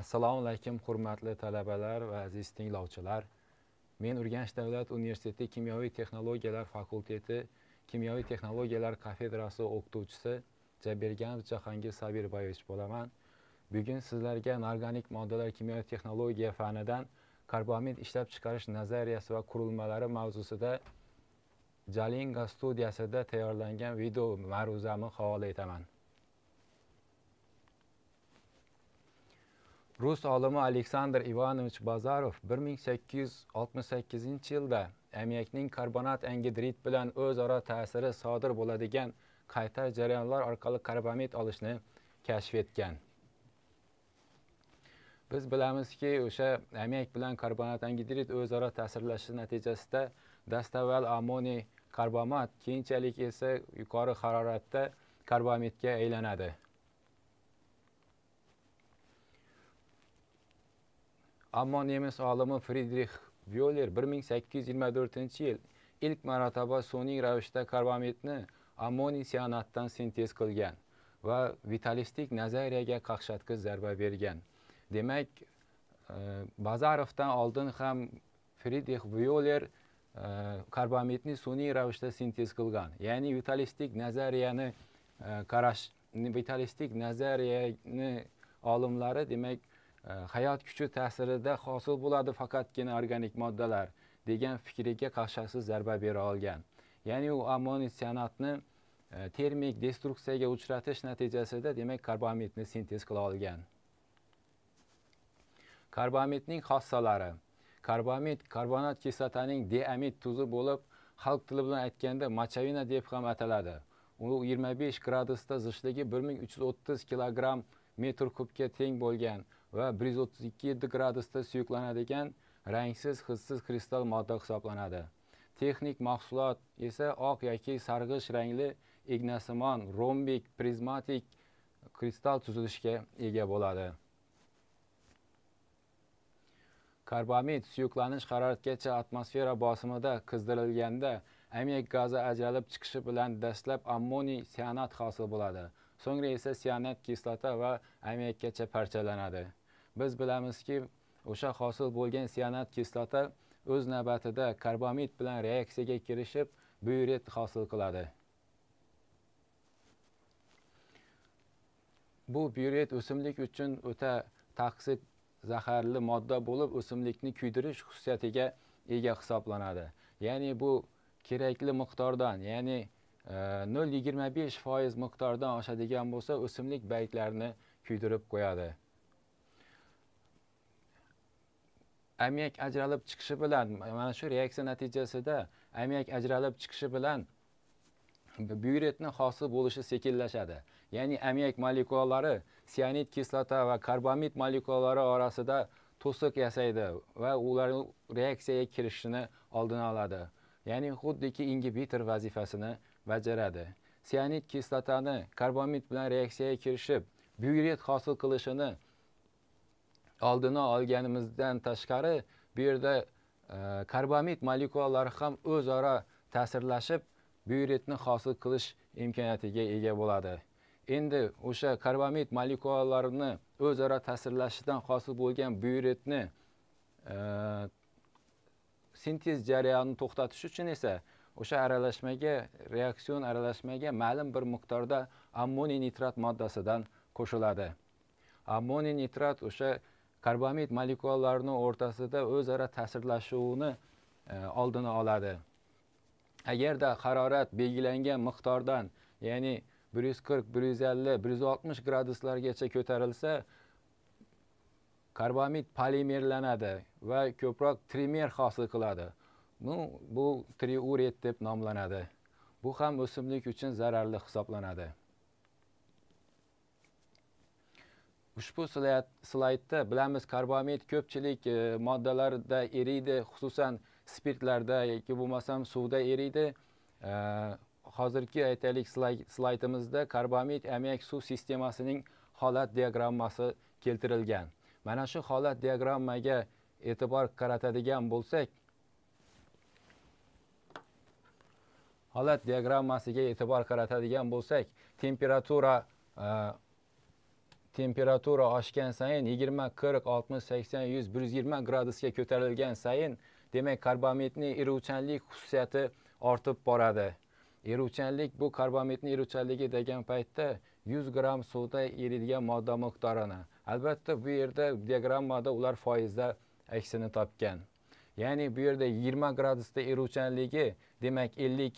assalomu alaykum hurmatli talabalar va aziz tinglovchilar men urganch davlat universiteti kimyoviy texnologiyalar fakulteti kimyoviy texnologiyalar kafedrasi o'qituvchisi jabirganov jahongir sabirboyevich bo'laman bugun sizlarga norganik moddalar kimyoviy texnologiya fanidan karbamid ishlab chiqarish nazariyasi va qurilmalari mavzusida jalinga studiyasida tayyorlangan video ma'ruzamni havola etaman rus olimi aleksandr ivanovich bazarov 1868 yilda amyakning karbonat angidrid bilan o'zaro ta'siri sodir bo'ladigan qayta jarayonlar orqali karbamid olishni kashf etgan biz bilamizki o'sha amyak bilan karbonat angidrid o'zaro ta'sirlashi natijasida dastavval amoniy karbomat keyinchalik esa yuqori haroratda karbamidga aylanadi ammo nemis olimi fridrix vyoler 1824 yil ilk marotaba sun'iy ravishda karbamidni ammoniy sianatdan sintez qilgan va vitalistik nazariyaga qaqshatqich zarba bergan demak e, bazarovdan oldin ham fridrix vyoler e, karbamidni sun'iy ravishda sintez qilgan ya'ni vitalistik nazariyani e, qarash vitalistik nazariyani olimlari demak Э, hayot kuchi ta'sirida hosil bo'ladi faqatgina organik moddalar degan fikriga qarshisiz zarba bera olgan ya'ni u ammoniy sianatni e, termik destruksiyaga uchratish natijasida demak karbamidni sintez qila olgan karbamidning xossalari karbamid karbonat kislotaning deamid tuzi bo'lib xalq tili bilan aytganda machavina deb ham ataladi u 25 gradusda zichligi 1330 kg metr kubga teng bo'lgan va 132 gradusda suyuqlanadigan rangsiz hissiz kristal modda hisoblanadi texnik mahsulot esa oq yoki sarg'ish rangli ignasimon rombik prizmatik kristal tuzilishga ega bo'ladi karbamid suyuqlanish haroratgacha atmosfera bosimida qizdirilganda ammiak gazi ajralib chiqishi bilan dastlab ammoniy sianat hosil bo'ladi so'ngra esa sianat kislota va ammiakgacha parchalanadi biz bilamizki o'sha hosil bo'lgan sianat kislota o'z navbatida karbamid bilan reaksiyaga kirishib buyuret hosil qiladi bu buyuret o'simlik uchun o'ta toksik zaharli modda bo'lib o'simlikni kuydirish xususiyatiga ega hisoblanadi ya'ni bu kerakli miqdordan ya'ni e, nol yigirma besh foiz miqdordan oshadigan bo'lsa o'simlik baytlarini kuydirib qo'yadi ammiak ajralib chiqishi bilan mana shu reaksiya natijasida ammiak ajralib chiqishi bilan byuretni hosil bo'lishi sekinlashadi ya'ni ammiak molekulalari sianid kislota va karbamid molekulalari orasida to'siq yasaydi va ularni reaksiyaga kirishini oldini oladi ya'ni xuddiki ingibitor vazifasini bajaradi sianid kislotani karbamid bilan reaksiyaga kirishib byuret hosil qilishini oldini olganimizdan tashqari bu yerda e, karbamid molekulalari ham o'zaro ta'sirlashib byuretni hosil qilish imkoniyatiga ega bo'ladi endi o'sha karbamid molekulalarini o'zaro ta'sirlashidan hosil bo'lgan byuretni e, sintez jarayonini to'xtatish uchun esa o'sha aralashmaga reaksion aralashmaga ma'lum bir miqdorda ammoniy nitrat moddasidan qo'shiladi ammoniy nitrat o'sha karbamid molekulalarini o'rtasida o'zaro ta'sirlashuvini e, oldini oladi agarda harorat belgilangan miqdordan ya'ni 140, 150, 160 graduslargacha ko'tarilsa karbamid polimerlanadi va ko'proq trimer hosil qiladi bu, bu triuret deb nomlanadi bu ham o'simlik uchun zararli hisoblanadi ushbu slaydda bilamiz karbamid ko'pchilik e, moddalarda eriydi xususan spirtlarda yoki bo'lmasam suvda eriydi e, hozirgi aytaylik slaydimizda karbamid ammiak suv sistemasining holat diagrammasi keltirilgan mana shu holat diagrammaga e'tibor qaratadigan bo'lsak holat diagrammasiga e'tibor qaratadigan bo'lsak temperatura e, temperatura oshgan sayin 20, 40, 60, 80, 100, 120 gradusga ko'tarilgan sayin demak karbamentning eruvchanlik xususiyati ortib boradi eruvchanlik bu karbamentning eruvchanligi degan paytda 100 gramm suvda eriydigan modda miqdorini albatta bu yerda diagrammada ular foizda aksini topgan ya'ni bu yerda 20 gradusda eruvchanligi demak 50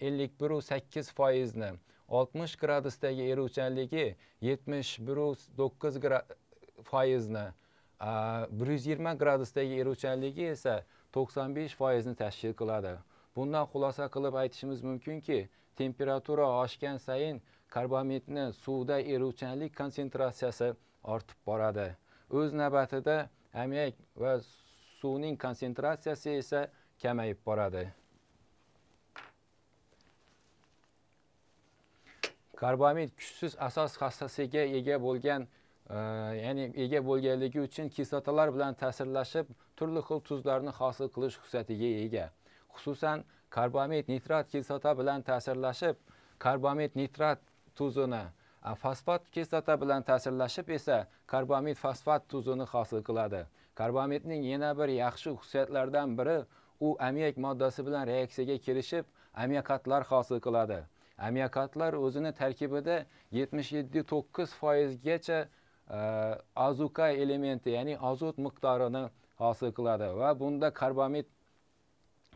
51 e, u 8 foizni 60 gradusdagi eruvchanligi 71.9 foizni, 120 gradusdagi eruvchanligi esa 95 foizni tashkil qiladi. Bundan xulosa qilib aytishimiz mumkinki, temperatura oshgan sayin karbamidni suvda eruvchanlik konsentratsiyasi ortib boradi. O'z navbatida ammiak va suvning konsentratsiyasi esa kamayib boradi. karbamid kuchsiz asos hassasiga ega bo'lgan e, ya'ni ega bo'lganligi uchun kislotalar bilan ta'sirlashib turli xil tuzlarni hosil qilish xususiyatiga ega xususan karbamid nitrat kislota bilan ta'sirlashib karbamid nitrat tuzini fosfat kislota bilan ta'sirlashib esa karbamid fosfat tuzini hosil qiladi karbamidning yana bir yaxshi xususiyatlaridan biri u ammiak moddasi bilan reaksiyaga kelishib ammiakatlar hosil qiladi amiakatlar o'zini tarkibida 77.9 foizgacha e, azuka elementi, ya'ni azot miqdorini hosil qiladi va bunda karbamid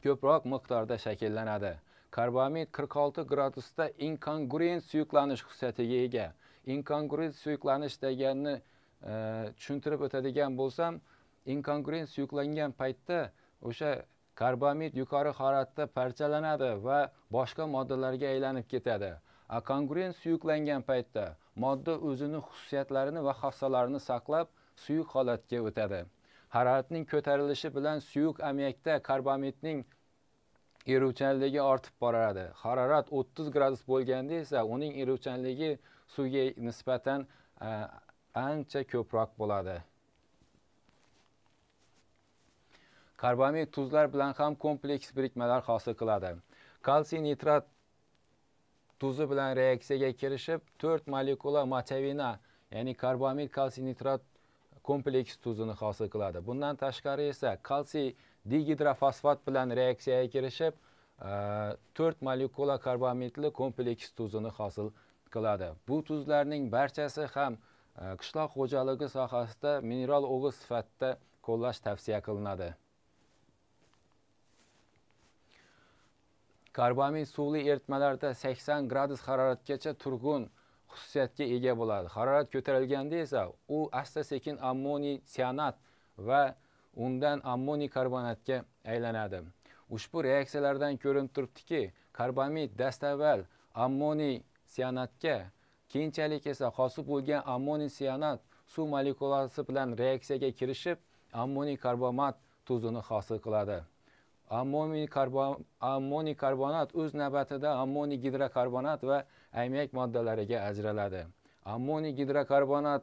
ko'proq miqdorda shakllanadi. Karbamid 46 gradusda inkongruent suyuqlanish xususiyatiga ega. Inkongruent suyuqlanish deganni e, tushuntirib o'tadigan bo'lsam, inkongruent suyuqlangan paytda o'sha karbamid yuqori haroratda parchalanadi va boshqa moddalarga aylanib ketadi akongren suyuklengen paytda modda o'zini xususiyatlarini va hastalarını saqlab suyuq holatga o'tadi haroratning ko'tarilishi bilan suyuq emekte karbamidning eruvchanligi ortib bararadı. harorat 30 gradus bo'lganda esa uning eruvchanligi suvga nisbatan ancha ko'proq bo'ladi karbamid tuzlar bilan ham kompleks birikmalar hosil qiladi kalsiy nitrat tuzi bilan reaksiyaga kirishib 4 molekula matavina, ya'ni karbamid kalsiy nitrat kompleks tuzini hosil qiladi bundan tashqari esa kalsiy digidrofosfat bilan reaksiyaga kirishib 4 e, molekula karbamidli kompleks tuzini hosil qiladi bu tuzlarning barchasi ham e, qishloq xo'jaligi sohasida mineral o'g'iz sifatida qo'llash tavsiya qilinadi karbamin suvli eritmalarda 80 gradus haroratgacha turgun xususiyatga ega bo'ladi harorat ko'tarilganda esa u asta sekin ammoniy sianat va undan ammoniy karbonatga aylanadi ushbu reaksiyalardan ko'rinib turibdiki karbamid dastavval ammoniy sianatga keyinchalik esa xosib bo'lgan ammoniy sianat suv molekulasi bilan reaksiyaga kirishib ammoniy karbomat tuzini hosil qiladi ammoniy karbon karbonat o'z navbatida ammoniy gidrokarbonat va ammiak moddalariga ajraladi ammoniy gidrokarbonat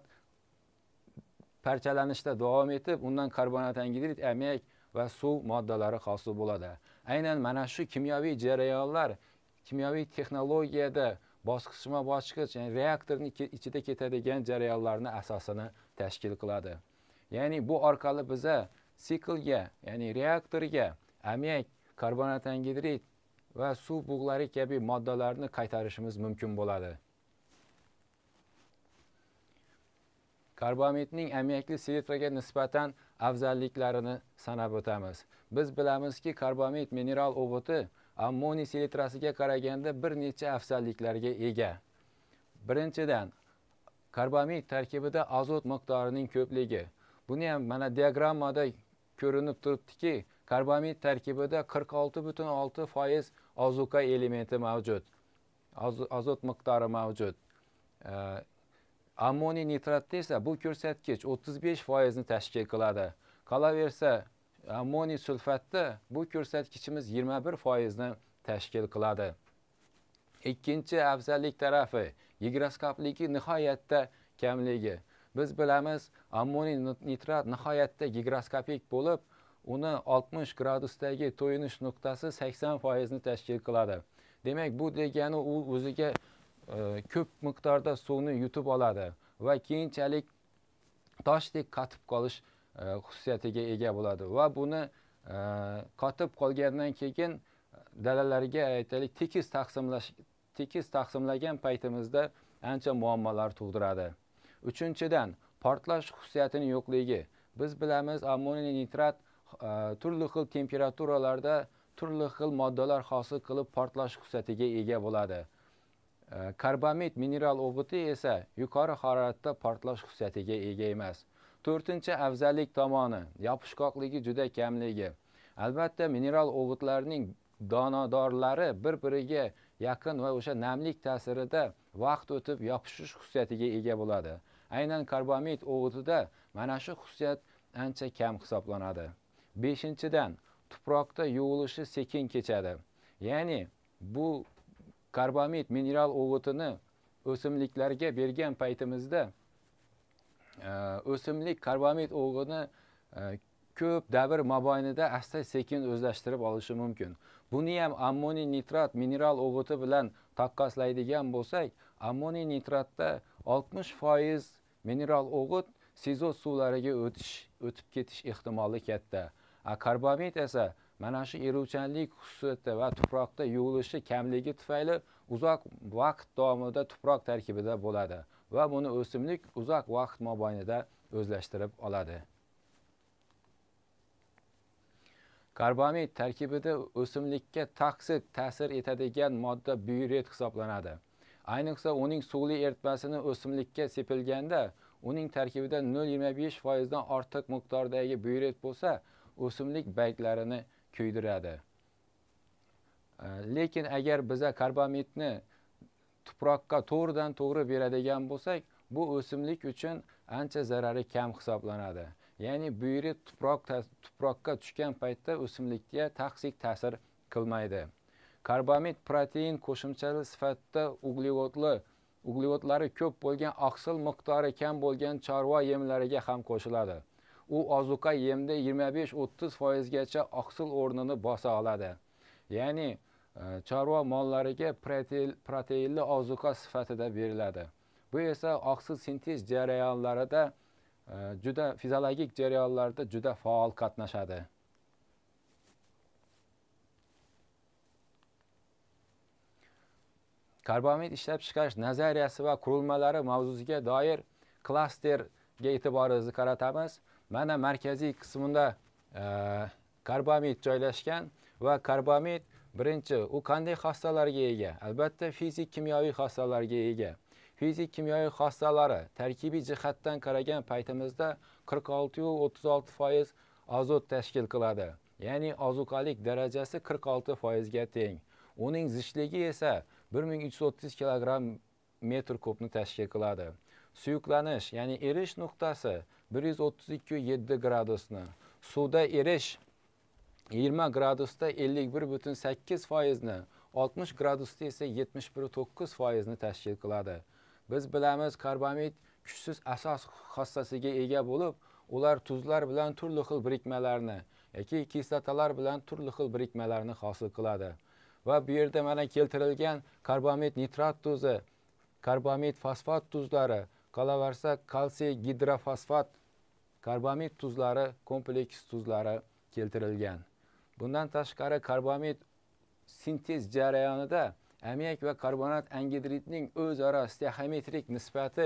parchalanishda davom etib undan karbonat angidrid ammiak va suv moddalari hosil bo'ladi aynan mana shu kimyoviy jarayonlar kimyoviy texnologiyada bosqichma bosqich ya'ni reaktorni ichida ketadigan jarayonlarni asosini tashkil qiladi ya'ni bu orqali biza siklga ya'ni reaktorga ammiak karbonat əngidrit va suv bug'lari kabi moddalarni qaytarishimiz mumkin bo'ladi karbamidning ammiakli silitraga nisbatan afzalliklarini sanab o'tamiz biz bilamizki karbamid mineral o'g'iti ammoniy silitrasiga qaraganda bir neçə afzalliklarga ega birinchidan karbamid tarkibida azot miqdorining ko'pligi buni ham mana diagrammada ko'rinib turibdiki Karbamid tarkibida 46,6 foiz ozuqa elementi mavjud. Azot miqdori mavjud. Ammoniy nitratda esa bu ko'rsatkich 35 foizni tashkil qiladi. Qolaversa, ammoniy sulfatda bu ko'rsatkichimiz 21 foizni tashkil qiladi. Ikkinchi afzallik tarafi gigroskopligi nihoyatda kamligi. Biz bilamiz, ammoniy nitrat nihoyatda gigroskopik bo'lib, uni 60 gradusdagi to'yinish nuqtasi 80 foizni tashkil qiladi demak bu degani u o'ziga e, ko'p miqdorda suvni yutib oladi va keyinchalik toshdek qotib qolish e, xususiyatiga ega bo'ladi va buni e, qotib qolgandan keyin dalalarga aytaylik tekis taqsimlash tekis taqsimlagan paytimizda ancha muammolar tug'diradi uchinchidan portlash xususiyatini yo'qligi biz bilamiz ammoniy nitrat Э, turli xil temperaturalarda turli xil moddalar hosil qilib portlash xususiyatiga ega bo'ladi. Э, karbamid mineral o'g'iti esa yuqori haroratda portlash xususiyatiga ega emas. 4-afzallik tomoni yopishqoqligi juda kamligi. Albatta mineral o'g'itlarning donadorlari bir-biriga yaqin va o'sha namlik ta'sirida vaqt o'tib yopishish xususiyatiga ega bo'ladi. Aynan karbamid o'g'itida mana shu xususiyat ancha kam hisoblanadi. Beşinciden tuproqda yuvilishi sekin kechadi ya'ni bu karbamid mineral o'g'itini o'simliklarga bergan paytimizda e, o'simlik karbamid o'g'ini e, ko'p davr mobaynida asta sekin o'zlashtirib olishi mumkin buni ham ammoni nitrat mineral o'g'iti bilan taqqoslaydigan bo'lsak ammoni nitratda 60 mineral o'g'it sizot suvlariga o'tish o'tib ketish ehtimoli katta karbamid esa mana shu eruvchanlik xususiyati va tuproqda yuvilishi kamligi tufayli uzoq vaqt davomida tuproq tarkibida bo'ladi va buni o'simlik uzoq vaqt mobaynida o'zlashtirib oladi karbamid tarkibida o'simlikka toksid ta'sir etadigan modda byuret hisoblanadi ayniqsa uning suvli eritmasini o'simlikka sepilganda uning tarkibida 0.25 foizdan ortiq miqdordagi byuret bo'lsa o'simlik barglarini kuydiradi lekin agar biza karbamidni tuproqqa to'g'ridan to'g'ri beradigan bo'lsak bu o'simlik uchun ancha zarari kam hisoblanadi ya'ni buyri tuproq tuproqqa tushgan paytda o'simlikka toksik ta'sir qilmaydi karbamid protein qo'shimchali sifatida uglevodli uglevodlari ko'p bo'lgan oqsil miqdori kam bo'lgan chorva yemlariga ham qo'shiladi u ozuqa yemda 25-30 foizgacha oqsil o'rnini bosa oladi ya'ni e, chorva mollariga proteinli ozuqa sifatida beriladi bu esa oqsil sintez jarayonlarida e, juda fiziologik jarayonlarda juda faol qatnashadi karbamid ishlab chiqarish nazariyasi va qurilmalari mavzusiga doir klasterga e'tiboringizni qaratamiz mana markaziy qismida e, karbamid joylashgan va karbamid birinchi u qanday xossalarga ega albatta fizik kimyoviy xossalarga ega fizik kimyoviy xossalari tarkibiy jihatdan qaragan paytimizda o'ttiz olti foiz azot tashkil qiladi ya'ni ozuqalik darajasi 46 foizga teng uning zichligi esa o'ttiz kilogramm metr kubni tashkil qiladi suyuqlanish ya'ni erish nuqtasi bir yuz o'ttiz ikki yetti gradusni suvda erish yigirma gradusda ellik bir butun sakkiz foizni oltmish gradusda esa yetmish bir to'qqiz foizni tashkil qiladi biz bilamiz karbamid kuchsiz asos xossasiga ega bo'lib ular tuzlar bilan turli xil birikmalarni yoki kislotalar bilan turli xil birikmalarni hosil qiladi va bu yerda mana keltirilgan karbamid nitrat tuzi karbamid fosfat tuzlari qolaversa kalsiy gidrofosfat karbamid tuzlari kompleks tuzlari keltirilgan bundan tashqari karbamid sintez jarayonida ammiak va karbonat angidridning o'zaro steoxometrik nisbati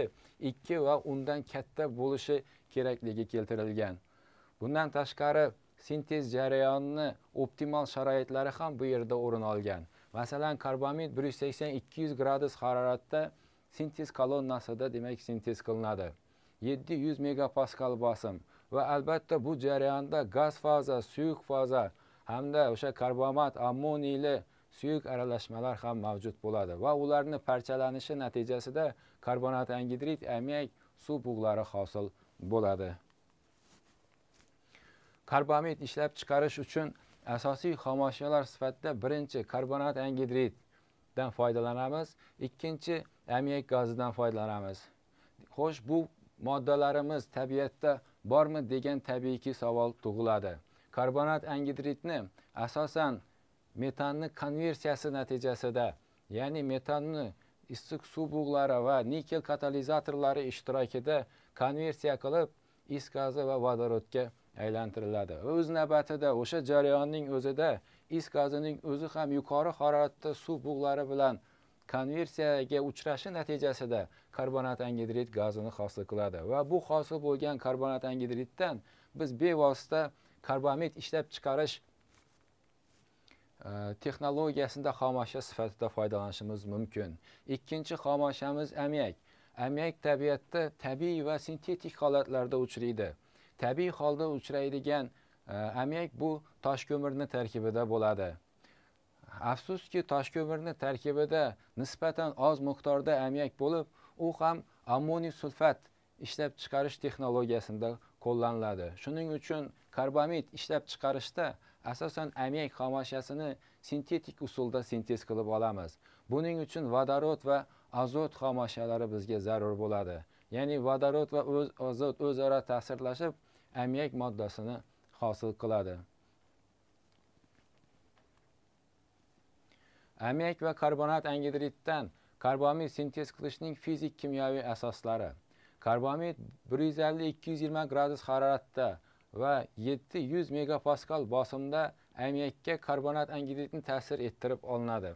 2 va undan katta bo'lishi kerakligi keltirilgan bundan tashqari sintez jarayonini optimal sharoitlari ham bu yerda o'rin olgan masalan karbamid 180-200 gradus haroratda sintez kolonnasida demak sintez qilinadi 700 megapaskal bosim ve elbette bu cereyanda gaz faza suyuk faza hem de o şey karbamat, karbomat ile suyuk aralashmalar ham mevcut buladı. Ve va parçalanışı neticesi de karbonat engidrit, emek, su buğları hasıl buladı. Karbamit işlep çıkarış için esası hamaşyalar sıfatında birinci karbonat angidriddan foydalanamiz ikinci emek gazından foydalanamiz Hoş bu moddalarimiz tabiatda bormi degan tabiiyki savol tug'iladi karbonat angidritni asosan metanni konversiyasi natijasida ya'ni metanni issiq suv bug'lari va nikel katalizatorlari ishtirokida konversiya qilib is gazi va vodorodga aylantiriladi va o'z navbatida o'sha jarayonning o'zida is gazining o'zi ham yuqori haroratda suv bug'lari bilan konversiyaga uchrashi natijasida karbonat angidrid gazini hosil qiladi va bu hosil bo'lgan karbonat angidriddan biz bevosita karbamid ishlab chiqarish e, texnologiyasida xomashyo sifatida foydalanishimiz mumkin ikkinchi xomashyamiz ammiak ammiak tabiatda tabiiy va sintetik holatlarda uchraydi tabiiy holda uchraydigan e, ammiak bu toshko'mirni tarkibida bo'ladi afsuski toshko'mirni tarkibida nisbatan oz miqdorda ammiak bo'lib u ham ammoniy sulfat ishlab chiqarish texnologiyasida qo'llaniladi shuning uchun karbamid ishlab chiqarishda asosan ammiak xomashyasini sintetik usulda sintez qilib olamiz buning uchun vodorod va azot xomashyalari bizga zarur bo'ladi ya'ni vodorod va o'z azot o'zaro ta'sirlashib ammiak moddasini hosil qiladi ammiak va karbonat angidriddan Karbamid sintez qilishning fizik kimyoviy asoslari. Karbamid 150-220 gradus haroratda va 700 megapaskal bosimda ammiakka karbonat angidridni ta'sir ettirib olinadi.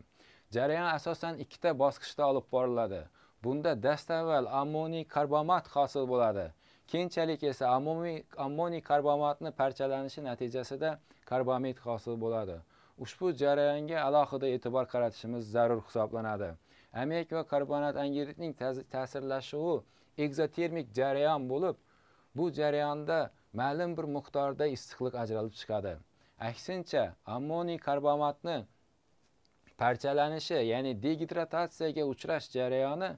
Jarayon asosan ikkita bosqichda olib boriladi. Bunda dastavval ammoniy karbomat hosil bo'ladi. Keyinchalik esa ammoniy ammoniy karbomatni parchalanishi natijasida karbamid hosil bo'ladi. Ushbu jarayonga alohida e'tibor qaratishimiz zarur hisoblanadi. amik va karbonat angidridning ta'sirlashuvi egzotermik jarayon bo'lib bu jarayonda ma'lum bir miqdorda issiqlik ajralib chiqadi aksincha ammoniy karbonatni parchalanishi ya'ni degidratatsiyaga uchrash jarayoni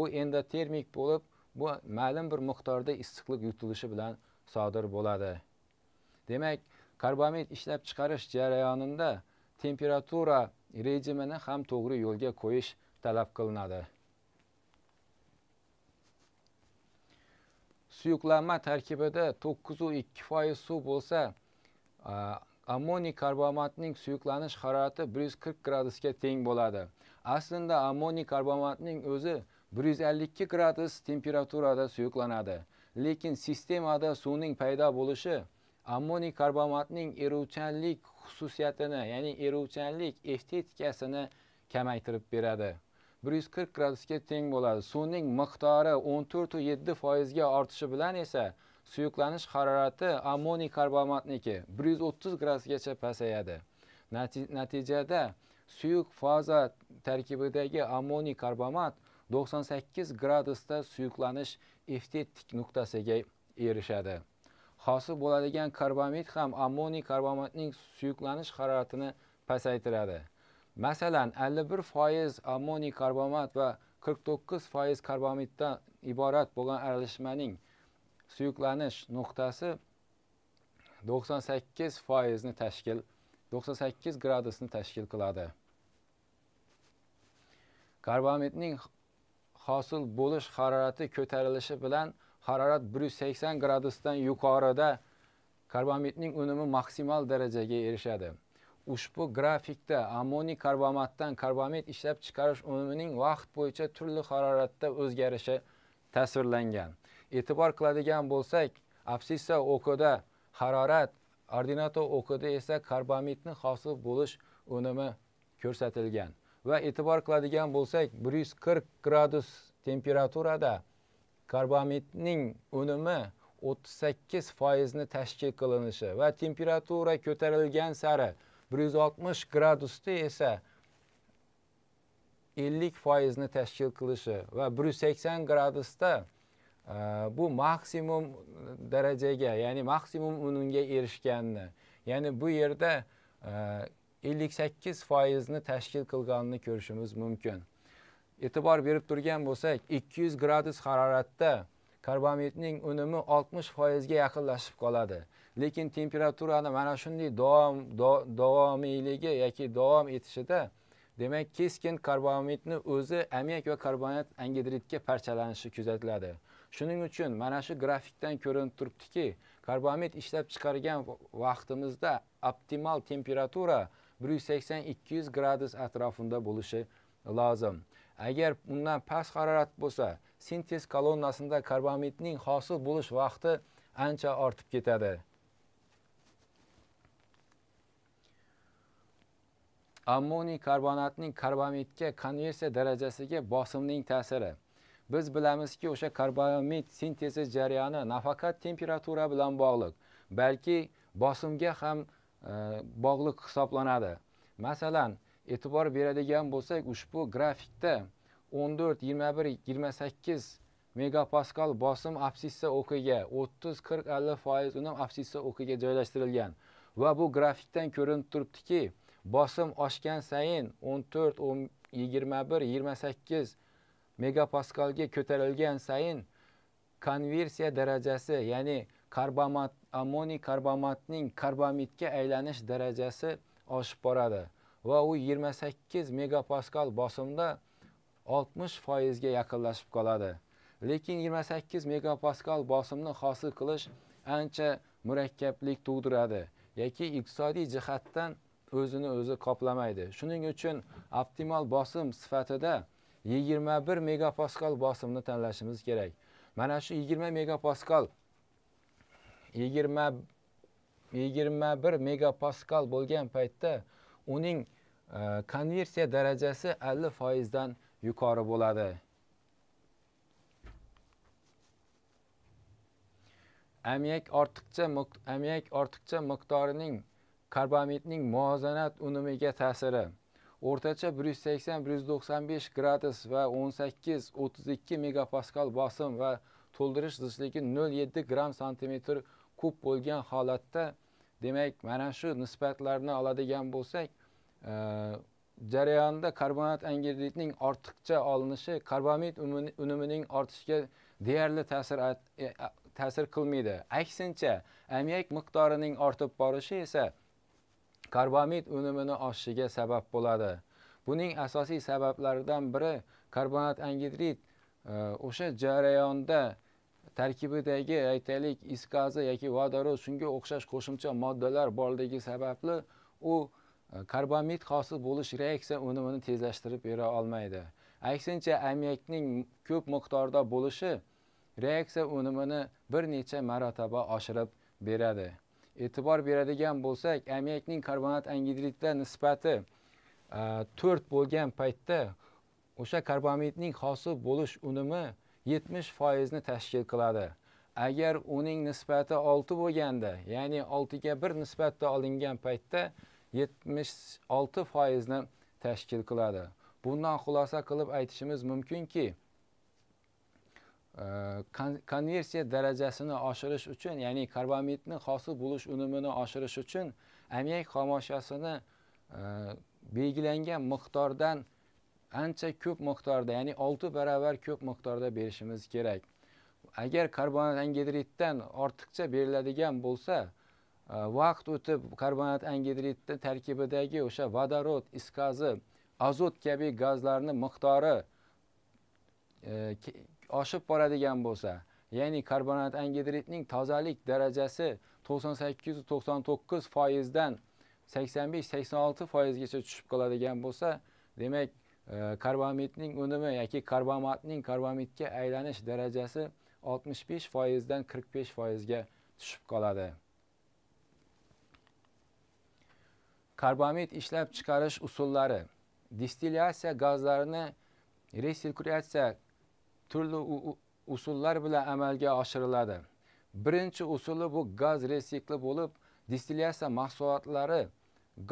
bu endotermik bo'lib bu ma'lum bir miqdorda issiqlik yutilishi bilan sodir bo'ladi demak karbonat ishlab chiqarish jarayonida temperatura rejimini ham to'g'ri yo'lga qo'yish talab qilinadi suyuqlanma tarkibida to'qqizu ikki foiz suv bo'lsa ammoniy karbomatning suyuqlanish harorati bir yuz qirq gradusga teng bo'ladi aslida ammoniy karbomatning o'zi bir yuz ellik ikki gradus temperaturada suyuqlanadi lekin sistemada suvning paydo bo'lishi ammoniy karbomatning eruvchanlik xususiyatini ya'ni eruvchanlik estetikasini kamaytirib beradi 140 gradusga teng bo'ladi suvning miqdori 14.7 to'rtu foizga ortishi bilan esa suyuqlanish harorati ammoniy karbomatniki 130 gradusgacha pasayadi natijada suyuq faza tarkibidagi ammoniy karbomat 98 gradusda suyuqlanish eftetik nuqtasiga erishadi. Hosil bo'ladigan karbamid ham ammoniy karbomatning suyuqlanish haroratini pasaytiradi. masalan 51 foiz ammoniy karbomat va 49 foiz karbomitdan iborat bo'lgan aralashmaning suyuqlanish nuqtasi 98 foizni tashkil 98 gradusni tashkil qiladi karbomitning hosil bo'lish harorati ko'tarilishi bilan harorat 180 gradusdan yuqorida karbomitning unumi maksimal darajaga erishadi ushbu grafikda ammoniy karbomatdan karbamid ishlab chiqarish unumining vaqt bo'yicha turli haroratda o'zgarishi tasvirlangan e'tibor qiladigan bo'lsak absissa o'qida harorat ordinato o'qida esa karbamidni hosil bo'lish unumi ko'rsatilgan va e'tibor qiladigan bo'lsak 140 gradus temperaturada karbamidning unumi 38 foizni tashkil qilinishi va temperatura ko'tarilgan sari 160 gradusda esa 50 foizni tashkil qilishi va 180 gradusda bu maksimum darajaga ya'ni maksimum unumga erishganini ya'ni bu yerda 58 e, sakkiz foizni tashkil qilganini ko'rishimiz mumkin e'tibor berib turgan bo'lsak 200 gradus haroratda karbometning unumi 60 foizga yaqinlashib qoladi lekin temperaturani mana shunday davom davomiyligi yoki davom etishida demak keskin karbamidni o'zi ammiak va karbonat angidridga parchalanishi kuzatiladi shuning uchun mana shu grafikdan ko'rinib turibdiki karbamid ishlab chiqargan vaqtimizda optimal temperatura 180-200 gradus atrofida bo'lishi lozim agar undan past harorat bo'lsa sintez kolonnasida karbamidning hosil bo'lish vaqti ancha ortib ketadi ammoniy karbonatning karbamidga konversiya darajasiga bosimning ta'siri biz bilamizki o'sha karbamid sintezi jarayoni nafaqat temperatura bilan bog'liq balki bosimga ham e, bog'liq hisoblanadi masalan e'tibor beradigan bo'lsak ushbu grafikda 14 21 28 megapaskal bosim absissa o'qiga 30-40-50 foiz uni absissa o'qiga joylashtirilgan va bu grafikdan ko'rinib turibdiki bosim oshgan sayin 14, 21, 28 megapaskalga ko'tarilgan sayin konversiya darajasi, ya'ni karbamat ammoniy karbamatning karbamidga aylanish darajasi oshib boradi va u 28 megapaskal bosimda 60 foizga yaqinlashib qoladi. Lekin 28 megapaskal bosimni hosil qilish ancha murakkablik tug'diradi yoki iqtisodiy jihatdan o'zini o'zi qoplamaydi shuning uchun optimal bosim sifatida 21 megapaskal bosimni tanlashimiz kerak mana shu 20 megapaskal 20 21 megapaskal bo'lgan paytda uning e, konversiya darajasi 50 foizdan yuqori bo'ladi. Ammiak ortiqcha ammiak ortiqcha miqdorining karbamidning muvozanat unumiga ta'siri o'rtacha 180-195 gradus va 18-32 megapaskal bosim va to'ldirish zichligi 0.7 gram santimetr kub bo'lgan holatda demak mana shu nisbatlarni oladigan bo'lsak e, jarayonda karbonat angidridning ortiqcha olinishi karbamid unumining ortishiga deyarli ta'sir e, ta'sir qilmaydi aksincha ammiak miqdorining ortib borishi esa karbamid unumini oshishiga sabab bo'ladi buning asosiy sabablaridan biri karbonat angidrid e, o'sha jarayonda tarkibidagi aytaylik is gazi yoki vodorod shunga o'xshash qo'shimcha moddalar borligi sababli u e, karbamid hosil bo'lish reaksiya unumini tezlashtirib bera olmaydi aksincha ammiakning ko'p miqdorda bo'lishi reaksiya unumini bir necha marotaba oshirib beradi e'tibor beradigan bo'lsak ammiakning karbonat angidridga nisbati e, to'rt bo'lgan paytda o'sha karbamidning hosil bo'lish unumi yetmish foizni tashkil qiladi agar uning nisbati olti bo'lganda ya'ni oltiga bir nisbatda olingan paytda yetmish olti foizni tashkil qiladi bundan xulosa qilib aytishimiz mumkinki konversiya darajasini oshirish uchun ya'ni karbamidni hosil bo'lish unumini oshirish uchun ammiak xomoshasini e, belgilangan miqdordan ancha ko'p miqdorda ya'ni 6 barobar ko'p miqdorda berishimiz kerak agar karbonat angidriddan ortiqcha beriladigan bo'lsa e, vaqt o'tib karbonat angidridni tarkibidagi o'sha vodorod iskazi azot kabi gazlarni miqdori e, oshib boradigan bo'lsa ya'ni karbonat angidridning tozalik darajasi 98-99 foizdan 85-86 foizgacha tushib qoladigan bo'lsa demak e, karbamidning unumi yoki karbomatning karbamidga aylanish darajasi 65 foizdan 45 foizga tushib qoladi karbamid ishlab chiqarish usullari distilyatsiya gazlarini resirkulyatsiya turli usullar bilan amalga oshiriladi birinchi usuli bu gaz resikli bo'lib distilyatsiya mahsulotlari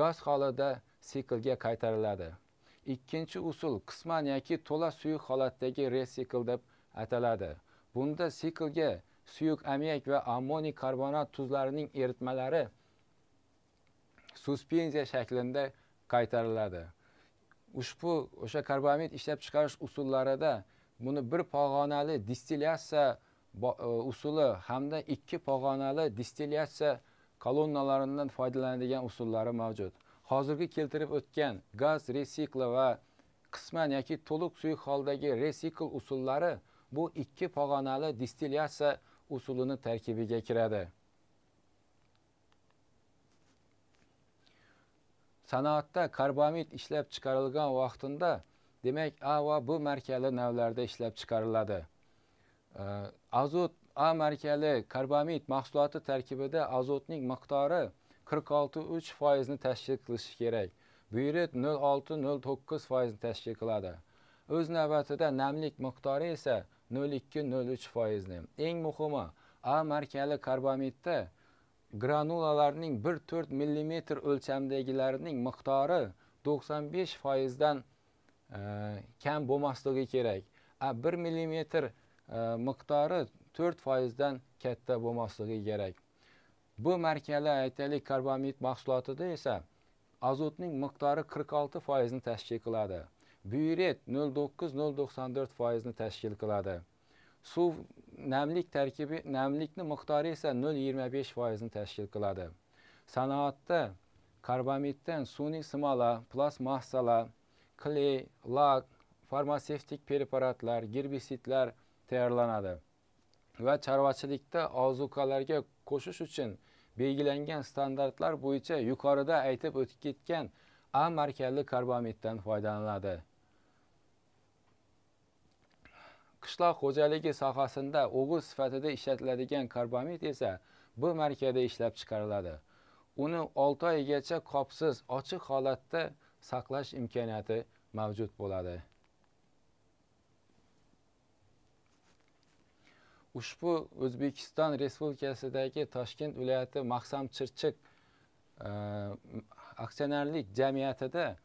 gaz holida siklga qaytariladi ikkinchi usul qisman yoki to'la suyuq holatdagi resikl deb ataladi bunda siklga suyuq ammiak va ammoniy karbonat tuzlarining eritmalari suspenziya shaklida qaytariladi ushbu o'sha karbamid ishlab chiqarish usullarida buni bir pog'onali distilyatsiya e, usuli hamda ikki pog'onali distilyatsiya kolonnalaridan foydalanadigan usullari mavjud hozirgi keltirib o'tgan gaz retsikli va qisman yoki to'liq suyuq holdagi retsikl usullari bu ikki pog'onali distilyatsiya usulini tarkibiga kiradi sanoatda karbamid ishlab chiqarilgan vaqtinda demak a va b markali navlarda ishlab chiqariladi azot a markali karbamid mahsuloti tarkibida azotning miqdori 46.3 faizini tashkil qilishi kerak Büyürüt 0.6-0.9 təşkil tashkil qiladi o'z navbatida namlik miqdori esa 0.2-0.3 faizini. eng muhimi a markali karbamidda granulalarning 4 mm ölçemdegilerinin miqdori 95 faizden kam bo'lmasligi kerak a bir millimetr miqdori to'rt foizdan katta bo'lmasligi kerak bu markali aytaylik karbamid mahsulotida esa azotning miqdori 46 foizni tashkil qiladi byuret 0.9-0.94 foizni tashkil qiladi suv namlik tarkibi namlikni miqdori esa 0.25 foizni tashkil qiladi sanoatda karbamiddan sun'iy simola plastmassalar qile lak farmatsevtik preparatlar gerbitsidlar tayyorlanadi va chorvachilikda ozuqalarga qo'shish uchun belgilangan standartlar bo'yicha yuqorida aytib o'tib ketgan a markali karbamiddan foydalaniladi qishloq xo'jaligi sohasida o'g'it sifatida ishlatiladigan karbamid esa bu markada ishlab chiqariladi uni olti oygacha qopsiz ochiq holatda saqlash imkoniyati mavjud bo'ladi ushbu o'zbekiston respublikasidagi toshkent viloyati maqsam chirchiq e, aksionerlik jamiyatida e,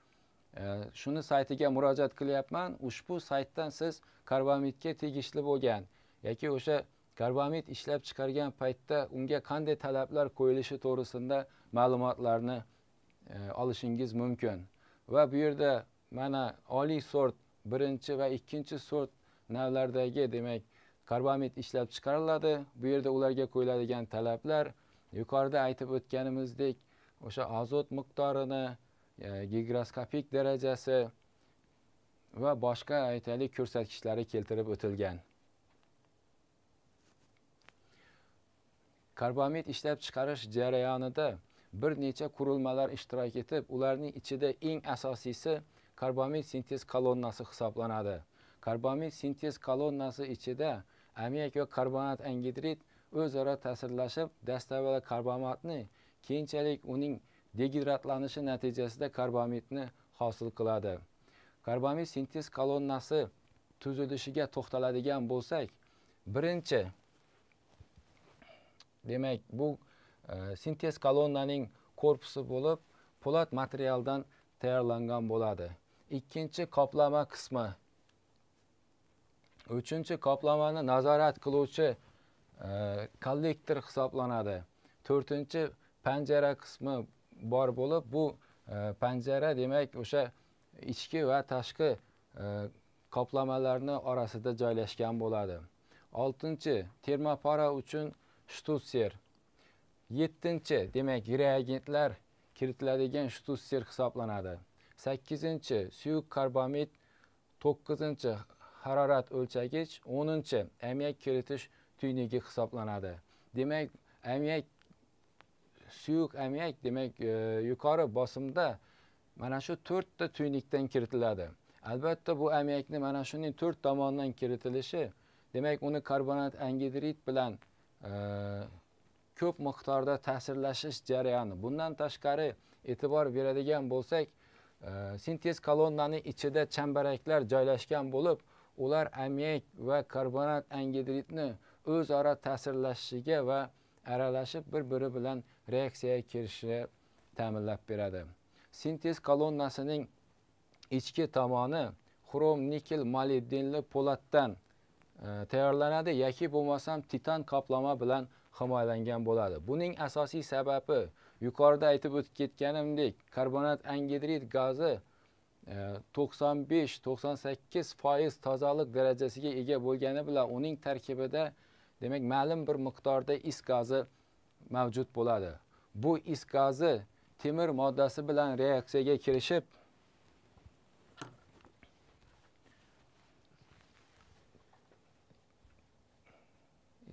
shuni saytiga murojaat qilyapman ushbu saytdan siz karbamidga tegishli bo'lgan yoki o'sha karbamid ishlab chiqargan paytda unga qanday talablar qo'yilishi to'g'risida ma'lumotlarni e, olishingiz mumkin va bu yerda mana oliy sort birinchi va ikkinchi sort navlardagi demak karbamid ishlab chiqariladi bu yerda ularga qo'yiladigan talablar yuqorida aytib o'tganimizdek o'sha azot miqdorini e, gigroskopik darajasi va boshqa aytaylik ko'rsatkichlari keltirib o'tilgan karbamid ishlab chiqarish jarayonida bir necha qurilmalar ishtirok etib ularning ichida eng asosiysi karbamid sintez kolonnasi hisoblanadi karbamid sintez kolonnasi ichida ammiak va karbonat angidrid o'zaro ta'sirlashib dastavval karbomatni keyinchalik uning degidratlanishi natijasida karbamidni hosil qiladi karbamid sintez kolonnasi tuzilishiga to'xtaladigan bo'lsak birinchi demak bu sintez kolonnaning korpusi bo'lib po'lat materialdan tayyorlangan bo'ladi ikkinchi qoplama qismi uchinchi qoplamani nazorat qiluvchi kollektor hisoblanadi to'rtinchi panjara qismi bor bo'lib bu panjara demak o'sha ichki va tashqi qoplamalarni orasida joylashgan bo'ladi oltinchi termopora uchun shtutser 7-chi, demak reagentlar kiritiladigan shtusser hisoblanadi 8-chi suyuq karbamid 9-chi harorat o'lchagich 10-chi ammiak kiritish tuynigi hisoblanadi demak ammiak suyuq ammiak demak e, yuqori bosimda mana shu 4 ta tuynikdan kiritiladi albatta bu ammiakni mana shuning 4 tomonidan kiritilishi demak uni karbonat angidrid bilan e, ko'p miqdorda ta'sirlashish jarayoni bundan tashqari e'tibor beradigan bo'lsak e, sintez kolonnani ichida chambaraklar joylashgan bo'lib ular ammiak va karbonat angidridni o'zaro ta'sirlashishiga va aralashib bir biri bilan reaksiyaga kirishi ta'minlab beradi sintez kolonnasining ichki tomoni xrom nikel molibdenli po'latdan e, tayyorlanadi yoki bo'lmasam titan qoplama bilan himoyalangan bo'ladi buning asosiy sababi yuqorida aytib o'tib ketganimdek karbonat angidrid gazi 95-98 e, foiz tozalik darajasiga ega bo'lgani bilan uning tarkibida demak ma'lum bir miqdorda is gazi mavjud bo'ladi bu is gazi temir moddasi bilan reaksiyaga kirishib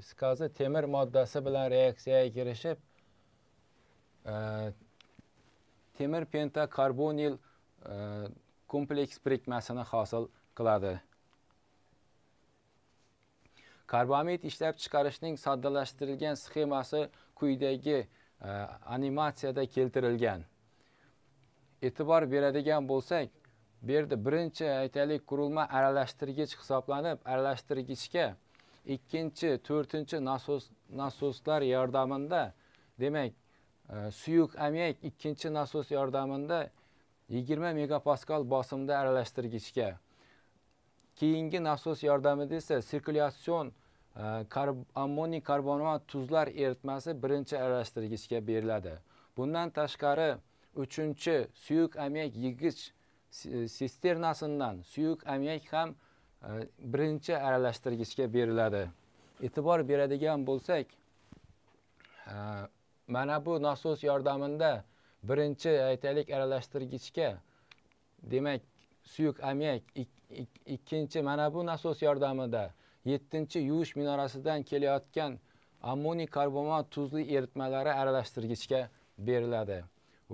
gips gazi temir moddasi bilan reaksiyaga kirishib e, temir pentakarbonil e, kompleks birikmasini hosil qiladi karbamid ishlab chiqarishning soddalashtirilgan sxemasi quyidagi e, animatsiyada keltirilgan e'tibor beradigan bo'lsak bu yerda birinchi aytaylik qurilma aralashtirgich hisoblanib aralashtirgichga ikkinchi to'rtinchi nasos nasoslar yordamida demak e, suyuq amyak ikkinchi nasos yordamida 20 megapaskal bosimda aralashtirgichga keyingi nasos yordamida esa sirkulyatsion e, karb ammoniy karbonat tuzlar eritmasi birinchi aralashtirgichga beriladi bundan tashqari uchinchi suyuq amyak yig'ich sisternasidan suyuq amyak ham Э, birinchi aralashtirgichga beriladi e'tibor beradigan bo'lsak e, mana bu nasos yordamida birinchi aytaylik aralashtirgichga demak suyuq ammiak ikkinchi mana bu nasos yordamida yettinchi yuvish minorasidan kelayotgan ammoniy karbonat tuzli eritmalari aralashtirgichga beriladi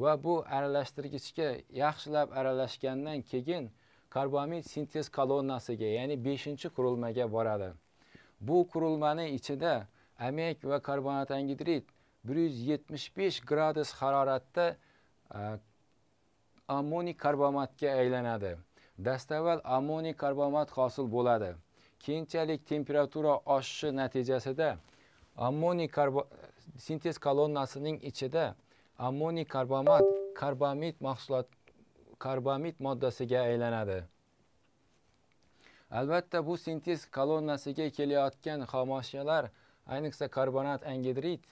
va bu aralashtirgichga yaxshilab aralashgandan keyin karbamid sintez kolonnasiga ya'ni 5-qurilmaga boradi bu qurilmani ichida amek va karbonat angidrid 175 gradus haroratda ammoniy karbomatga aylanadi dastavval ammoniy karbomat hosil bo'ladi keyinchalik temperatura oshishi natijasida ammoniy sintez kolonnasining ichida ammoniy karbomat karbamid mahsulot karbamid moddasiga aylanadi albatta bu sintez kolonnasiga kelayotgan xomashyolar ayniqsa karbonat angidrid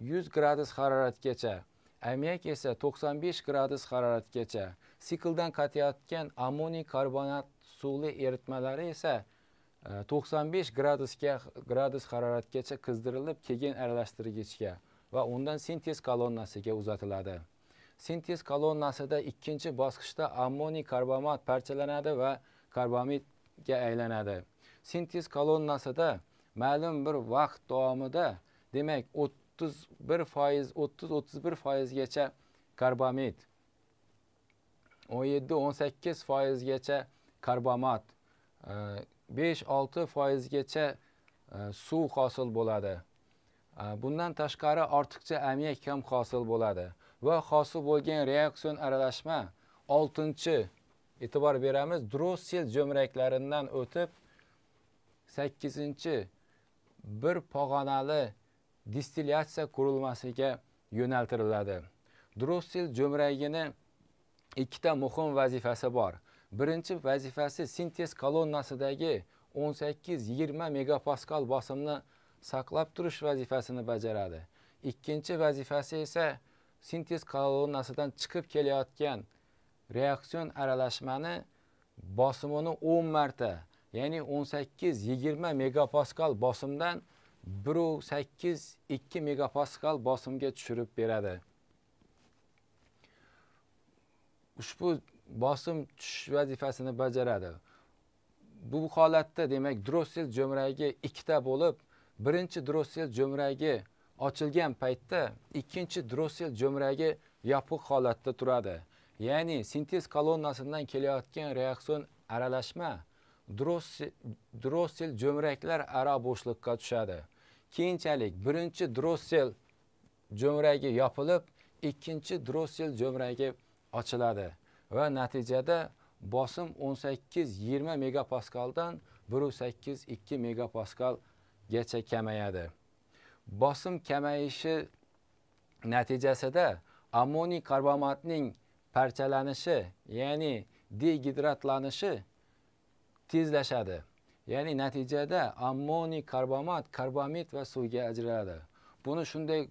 100 e, gradus haroratgacha ammiak esa 95 gradus haroratgacha sikldan qatayotgan ammoniy karbonat suvli eritmalari esa 95 e, gradusga gradus haroratgacha qizdirilib keyin aralashtirgichga va undan sintez kolonnasiga uzatiladi sintez kolonnasida ikkinchi bosqichda ammoniy karbomat parchalanadi va karbamidga aylanadi sintez kolonnasida ma'lum bir vaqt davomida demak 31 foiz 30 bir foizgacha karbamid 17 sakkiz foizgacha karbomat 5 e, olti foizgacha e, suv hosil bo'ladi e, bundan tashqari ortiqcha ammiak ham hosil bo'ladi va hosil bo'lgan reaksion aralashma oltinchi e'tibor beramiz drossel jo'mraklaridan o'tib sakkizinchi bir pog'onali distilyatsiya qurilmasiga yo'naltiriladi drossel jo'mragini ikkita muhim vazifasi bor birinchi vazifasi sintez kolonnasidagi 18-20 megapaskal bosimni saqlab turish vazifasini bajaradi ikkinchi vazifasi esa sintez kolonnasidan chiqib kelayotgan reaksion aralashmani bosimini 10 marta ya'ni 18-20 megapaskal bosimdan 1.8-2 megapaskal bosimga tushirib beradi ushbu bosim tushish vazifasini bajaradi bu holatda demak drossel jo'mragi ikkita bo'lib birinchi drossel jo'mragi ochilgan paytda ikkinchi drossel jo'mragi yopiq holatda turadi ya'ni sintez kolonnasidan kelayotgan reaksion aralashma drossel jo'mraklar aro bo'shliqqa tushadi keyinchalik birinchi drossel jo'mragi yopilib ikkinchi drossel jo'mragi ochiladi va natijada bosim 18-20 megapaskaldan 1.8-2 megapaskal gacha kamayadi bosim kamayishi natijasida ammoniy karbomatning parchalanishi ya'ni degidratlanishi tezlashadi ya'ni natijada ammoniy karbomat karbamid va suvga ajraladi buni shunday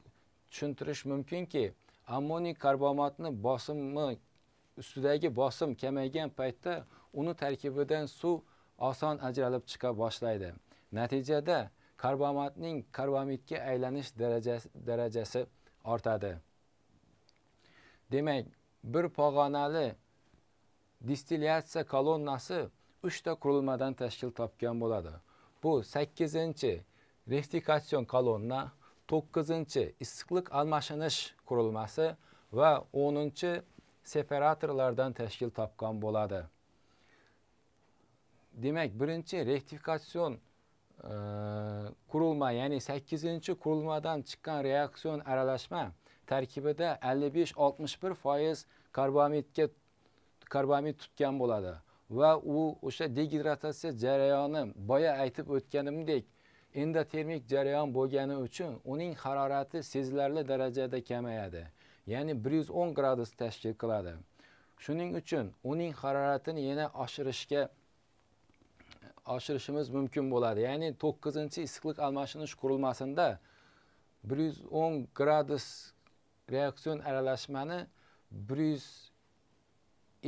tushuntirish mumkinki ammoniy karbomatni bosimi ustidagi bosim kamaygan paytda uni tarkibidan suv oson ajralib chiqa boshlaydi natijada karbamatning karbamidga aylanish darajasi, darajasi ortadi. Demak, bir pog'onali distilyatsiya kolonnasi 3 ta qurilmadan tashkil topgan bo'ladi. Bu 8-chi rektifikatsion kolonna, 9-chi issiqlik almashinish qurilmasi va 10-chi separatorlardan tashkil topgan bo'ladi. Demak, birinchi rektifikatsion kurulma ya'ni 8-chi qurilmadan chiqqan reaksion aralashma tarkibida 55-61 foiz karbamidga karbamid tutgan bo'ladi va u o'sha degidratatsiya jarayoni boya aytib o'tganimdek endotermik jarayon bo'lgani uchun uning harorati sezilarli darajada kamayadi ya'ni 110 gradus tashkil qiladi shuning uchun uning haroratini yana oshirishga oshirishimiz mumkin bo'ladi ya'ni to'qqizinchi issiqlik almashinish qurilmasida bir yuz o'n gradus reaksion aralashmani bir yuz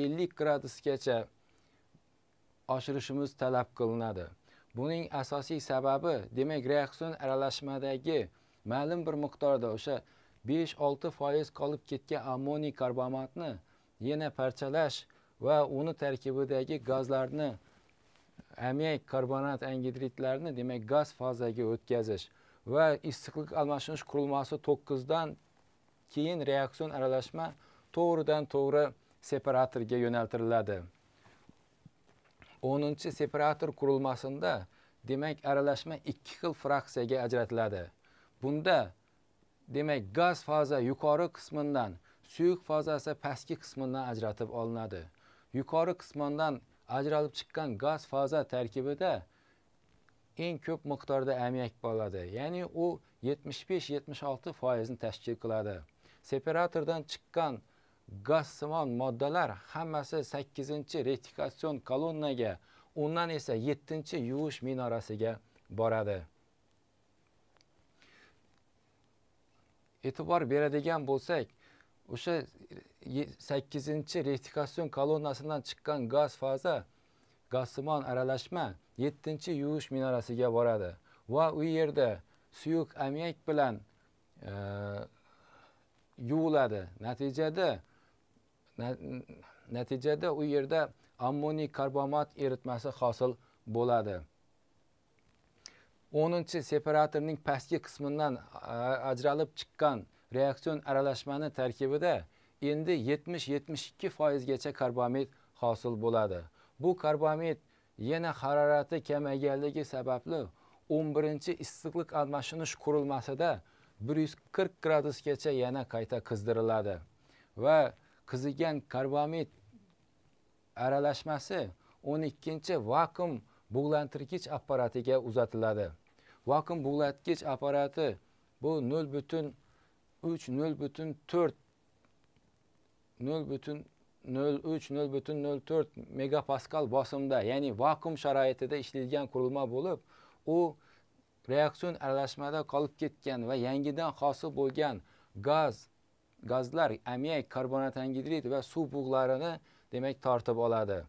ellik gradusgacha oshirishimiz talab qilinadi buning asosiy sababi demak reaksion aralashmadagi ma'lum bir miqdorda o'sha besh olti foiz qolib ketgan ammoniy karbomatni yana parchalash va uni tarkibidagi gazlarni amiyak karbonat angidritlarini demak gaz fazaga o'tkazish va issiqlik almashinish qurilmasi to'qqizdan keyin reaksion aralashma to'g'ridan to'g'ri separatorga yo'naltiriladi o'ninchi separator qurilmasida demak aralashma ikki xil fraksiyaga ajratiladi bunda demak gaz faza yuqori qismidan suyuq faza esa pastki qismidan ajratib olinadi yuqori qismidan ajralib chiqqan gaz faza tarkibida eng ko'p miqdorda ammiak bo'ladi ya'ni u 75-76 foizni tashkil qiladi separatordan chiqqan gazsimon moddalar hammasi 8 rektifikatsion kolonnaga undan esa 7 yuvish minorasiga boradi e'tibor beradigan bo'lsak o'sha 8. E, rektifikatsion kolonnasidan chiqqan gaz faza gazman aralashma 7. yuvish minorasiga boradi va u yerda suyuq ammiak bilan e, yuviladi natijada neticede natijada u yerda ammoniy eritmesi eritmasi hosil bo'ladi separatörünün separatorning pastki qismidan ajralib chiqqan reaksiyon aralashmani tarkibida endi 70-72 foizgacha karbamid hosil bo'ladi bu karbamid yana harorati kamayganligi sababli 11 issiqlik almashinish qurilmasida 140 gradusgacha yana qayta qizdiriladi va qizigan karbamid aralashmasi 12 chi vakuum bug'lantirgich apparatiga uzatiladi vakuum bug'latgich apparati bu 0 3 0 bütün 4 0 bütün 03 0 bütün 04 megapaskal bosimda ya'ni vakuum sharoitida ishlaydigan qurilma bo'lib u reaksion aralashmada qolib ketgan va yangidan hosil bo'lgan gaz gazlar karbonat karbonatangidrid va suv bug'larini demak tartıp oladi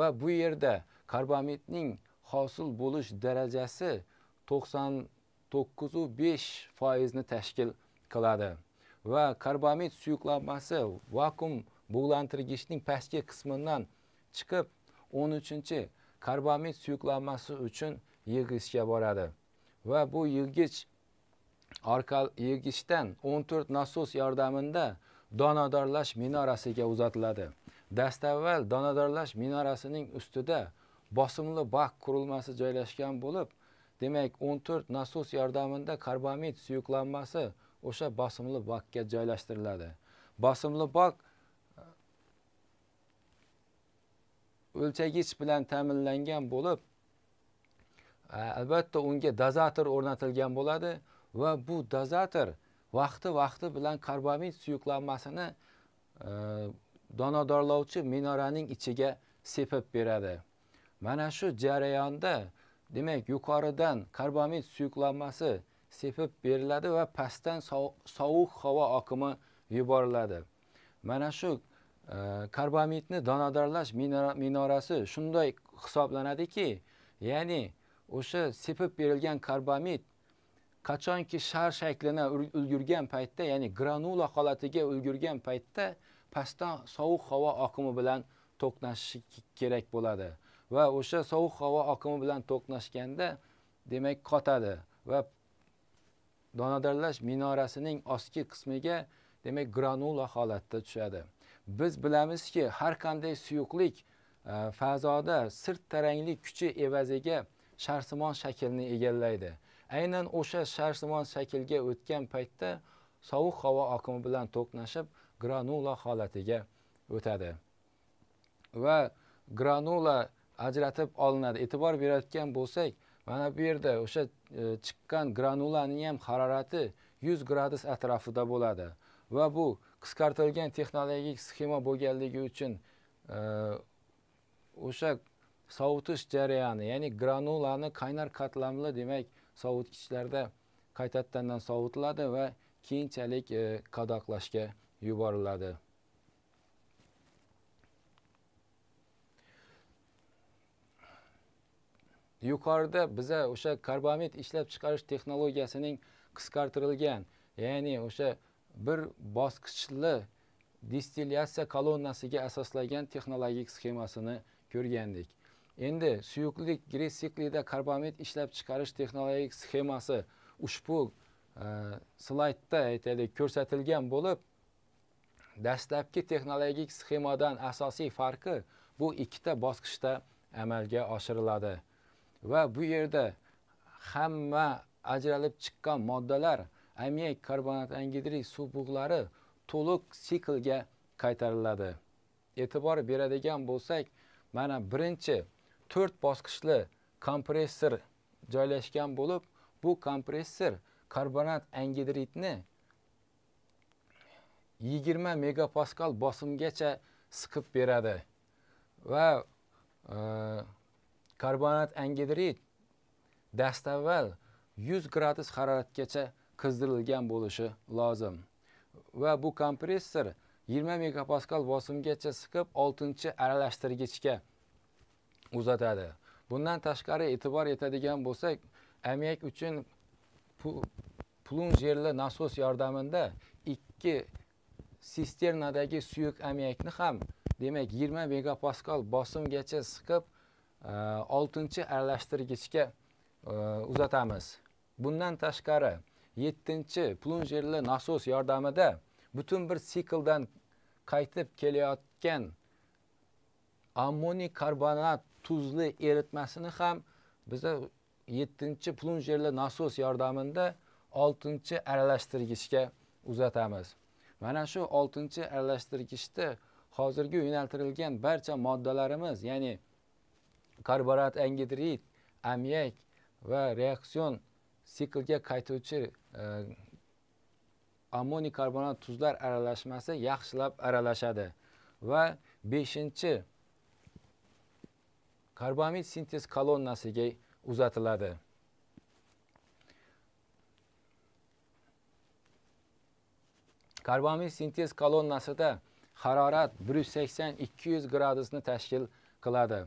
va bu yerda karbamidning hosil bo'lish darajasi 99.5 faizini besh tashkil qiladi va karbamid suyuqlanmasi vakuum bug'lantirgichning pastki qismidan chiqib 13 karbamid suyuqlanmasi uchun yig'ichga boradi va bu yig'ich orqali yig'ichdan 14 nasos yordamida donadorlash minorasiga uzatiladi dastavval donadorlash minorasining ustida bosimli bak qurilmasi joylashgan bo'lib demak 14 nasos yordamida karbamid suyuqlanmasi o'sha bosimli bakka joylashtiriladi bosimli bak o'lchagich bilan ta'minlangan bo'lib albatta unga dozator o'rnatilgan bo'ladi va bu dozator vaqti vaqti bilan karbamid suyuqlanmasini donadorlovchi minoraning ichiga sepib beradi mana shu jarayonda demak yuqoridan karbamid suyuqlanmasi sepib beriladi va pastdan sovuq havo oqimi yuboriladi mana shu e, karbamidni donadorlash minorasi shunday hisoblanadiki ya'ni o'sha sepib berilgan karbamid qachonki shar shaklini ulgurgan paytda ya'ni granula holatiga ulgurgan paytda pastdan sovuq havo oqimi bilan to'qnashishi kerak bo'ladi va o'sha sovuq havo oqimi bilan to'qnashganda demak qotadi va donadorlash minorasining ostki qismiga demak granula holatda tushadi biz bilamizki har qanday suyuqlik e, fazoda sirt taranglik kuchi evaziga sharsimon shaklni egallaydi aynan o'sha sharsimon shaklga o'tgan paytda sovuq havo oqimi bilan to'qnashib granula holatiga o'tadi va granula ajratib olinadi e'tibor berayotgan bo'lsak mana bu yerda o'sha e, chiqqan granulani ham harorati 100 gradus atrofida bo'ladi va bu qisqartirilgan texnologik sxema bo'lganligi uchun e, o'sha sovutish jarayoni ya'ni granulani qaynar qatlamli demak sovutgichlarda qaytadandan sovutiladi va keyinchalik e, qadoqlashga yuboriladi yuqorida biza o'sha karbamid ishlab chiqarish texnologiyasining qisqartirilgan ya'ni o'sha bir bosqichli distilyatsiya kolonnasiga asoslangan texnologik sxemasini ko'rgandik endi suyuqlik gres siklida karbamid ishlab chiqarish texnologik sxemasi ushbu e, slaydda aytaylik ko'rsatilgan bo'lib dastlabki texnologik sxemadan asosiy farqi bu ikkita bosqichda amalga oshiriladi va bu yerda hamma ajralib chiqqan moddalar ammiak karbonat angidrid suv bug'lari to'liq siklga qaytariladi e'tibor beradigan bo'lsak mana birinchi to'rt bosqichli kompressor joylashgan bo'lib bu kompressor karbonat angidridni 20 megapaskal bosimgacha siqib beradi va e, karbonat angidrid dastavval 100 gradus haroratgacha qizdirilgan bo'lishi lozim va bu kompressor 20 megapaskal bosimgacha siqib 6 aralashtirgichga uzatadi bundan tashqari e'tibor etadigan bo'lsak ammiak uchun plunjerli nasos yordamida ikki sisternadagi suyuq ammiakni ham demak 20 megapaskal bosimgacha siqib Э, oltinchi aralashtirgichga э, uzatamiz bundan tashqari yettinchi plunjerli nasos yordamida butun bir sikldan qaytib kelayotgan ammoniy karbonat tuzli eritmasini ham biza yettinchi plunjerli nasos yordamida oltinchi aralashtirgichga uzatamiz mana shu oltinchi aralashtirgichda hozirgi yo'naltirilgan barcha moddalarimiz ya'ni karborat angidrid ammiak va reaksion siklga qaytuvchi e, ammoniy karbonat tuzlar aralashmasi yaxshilab aralashadi va 5-chi karbamid sintez kolonnasiga uzatiladi karbamid sintez kolonnasida harorat 180-200 gradusni tashkil qiladi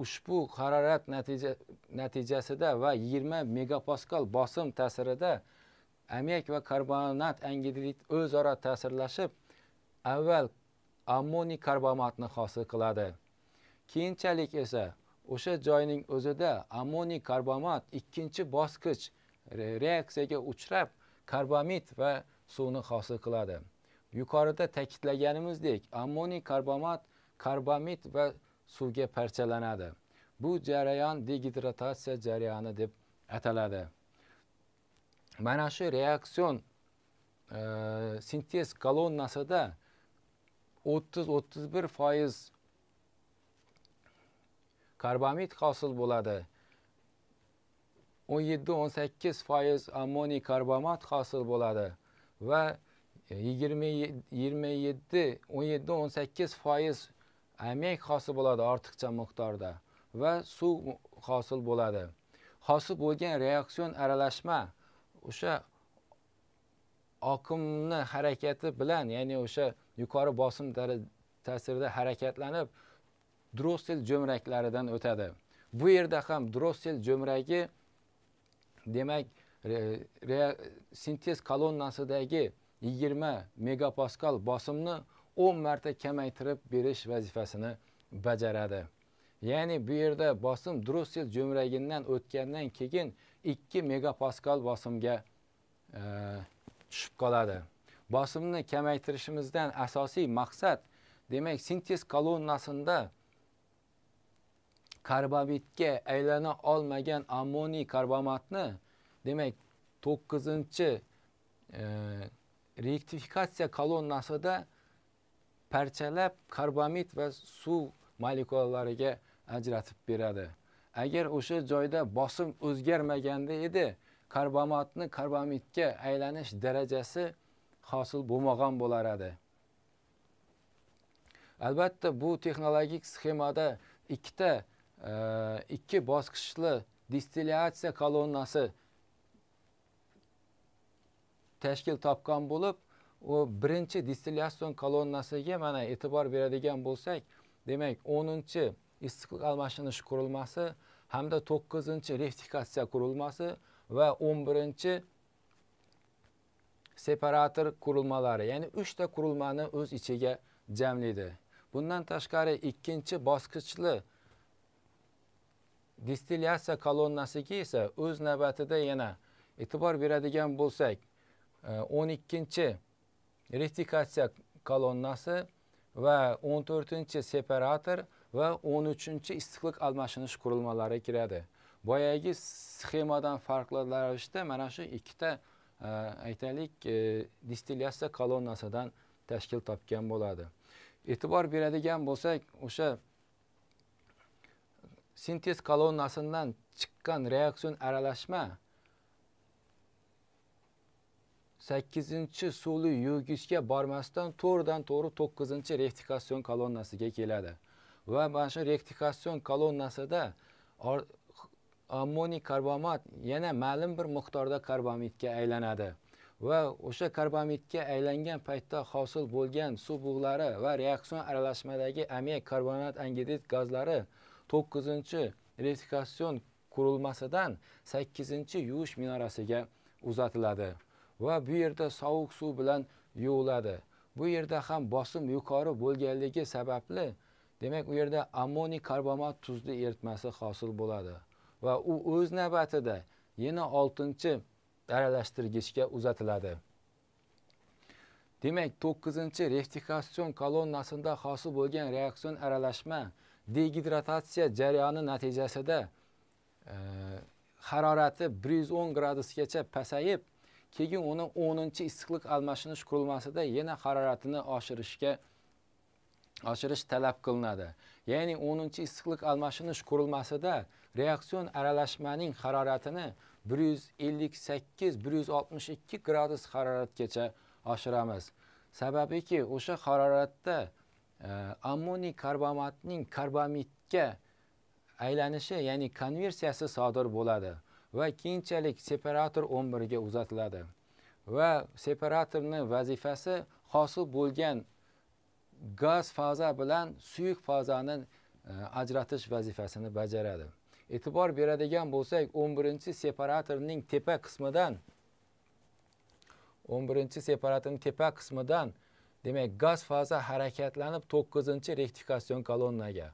ushbu harorat natijasida va 20 megapaskal bosim ta'sirida ammiak va karbonat angidrid o'zaro ta'sirlashib avval ammoniy karbomatni hosil qiladi keyinchalik esa o'sha joyning o'zida ammoniy karbomat ikkinchi bosqich reaksiyaga uchrab karbamid va suvni hosil qiladi yuqorida ta'kidlaganimizdek ammoniy karbomat karbamid va suvga parchalanadi bu jarayon degidratatsiya jarayoni deb ataladi mana shu reaksion e, sintez kolonnasida o'ttiz o'ttiz bir foiz karbamid hosil bo'ladi o'n yetti o'n sakkiz foiz ammoniy karbomat hosil bo'ladi 18 faiz yigirma ammiak hosil bo'ladi ortiqcha miqdorda va suv hosil bo'ladi hosil bo'lgan reaksion aralashma o'sha oqimni harakati bilan ya'ni o'sha yuqori bosim ta'sirida harakatlanib drossel jo'mraklaridan o'tadi bu yerda ham drossel jo'mragi demak re, re, sintez kolonnasidagi 20 megapaskal bosimni o'n marta kamaytirib berish vazifasini bajaradi ya'ni bu yerda bosim drussel jo'mragidan o'tgandan keyin 2 megapaskal bosimga e, tushib qoladi bosimni kamaytirishimizdan asosiy maqsad demak sintez kolonnasida karbamidga aylana olmagan ammoniy karbamatni demak to'qqizinchi e, rektifikatsiya kolonnasida parchalab karbamid va suv molekulalariga ajratib beradi agar o'sha joyda bosim o'zgarmaganda edi karbomatni karbamidga aylanish darajasi hosil bo'lmagan bo'lar edi albatta bu texnologik sxemada ikkita e, ikki bosqichli distilyatsiya kolonnasi tashkil topgan bo'lib u birinchi distillyatsion kolonnasiga mana e'tibor beradigan bo'lsak demak o'ninchi issiqlik almashinish qurilmasi hamda to'qqizinchi reftikatsiya qurilmasi va o'n birinchi separator qurilmalari ya'ni uchta qurilmani o'z ichiga jamlaydi bundan tashqari ikkinchi bosqichli distilyatsiya kolonnasiga esa o'z navbatida yana e'tibor beradigan bo'lsak e, o'n ikkinchi retikatsiya kolonnasi va 14 separator va 13 issiqlik almashinish qurilmalari kiradi boyagi sxemadan farqli ravishda mana shu ikkita e, aytaylik e, distilyatsiya kolonnasidan tashkil topgan bo'ladi e'tibor beradigan bo'lsak o'sha sintez kolonnasidan chiqqan reaksion aralashma sakkizinchi suvli yuvgichga bormasdan to'g'ridan to'g'ri to'qqizinchi rektifikatsion kolonnasiga keladi va mana shu rektifikatsion kolonnasida ammoniy karbomat yana ma'lum bir miqdorda karbamidga aylanadi va o'sha karbamidga aylangan paytda hosil bo'lgan suv bug'lari va reaksion aralashmadagi amiya karbonat angidrid gazlari to'qqizinchi rektifikatsion qurilmasidan sakkizinchi yuvish minorasiga uzatiladi va bu yerda sovuq suv bilan yuviladi bu yerda ham bosim yuqori bo'lganligi sababli demak u yerda ammoniy karbomat tuzli eritmasi hosil bo'ladi va u o'z navbatida yana oltinchi aralashtirgichga uzatiladi demak to'qqizinchi reftikatsion kolonnasida hosil bo'lgan reaksion aralashma degidratatsiya jarayoni natijasida e, harorati bir yuz o'n gradusgacha pasayib keyin uni 10 issiqlik almashinish qurilmasida yana haroratini oshirishga oshirish talab qilinadi ya'ni 10 issiqlik almashinish qurilmasida reaksion aralashmaning haroratini 158-162 gradus haroratgacha oshiramiz sababiki o'sha haroratda e, ammoniy karbomatning karbamidga aylanishi ya'ni konversiyasi sodir bo'ladi va keyinchalik separator 11 ga uzatiladi va separatorning vazifasi hosil bo'lgan gaz faza bilan suyuq fazani e, ajratish vazifasini bajaradi e'tibor beradigan bo'lsak 11 separatorning tepa qismidan 11 separatorning tepa qismidan demak gaz faza harakatlanib 9 rektifikatsion kolonnaga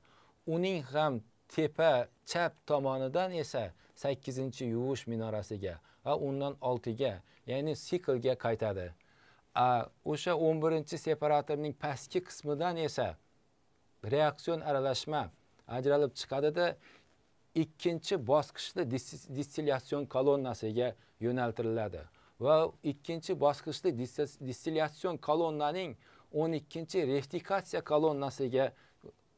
uning ham tepa chap tomonidan esa sakkizinchi yuvish minorasiga va undan oltiga ya'ni siklga qaytadi o'sha o'n birinchi separatorning pastki qismidan esa reaksion aralashma ajralib chiqadida ikkinchi bosqichda distillyatsion kolonnasiga yo'naltiriladi va ikkinchi bosqichda distillyatsion kolonnaning o'n ikkinchi reftikatsiya kolonnasiga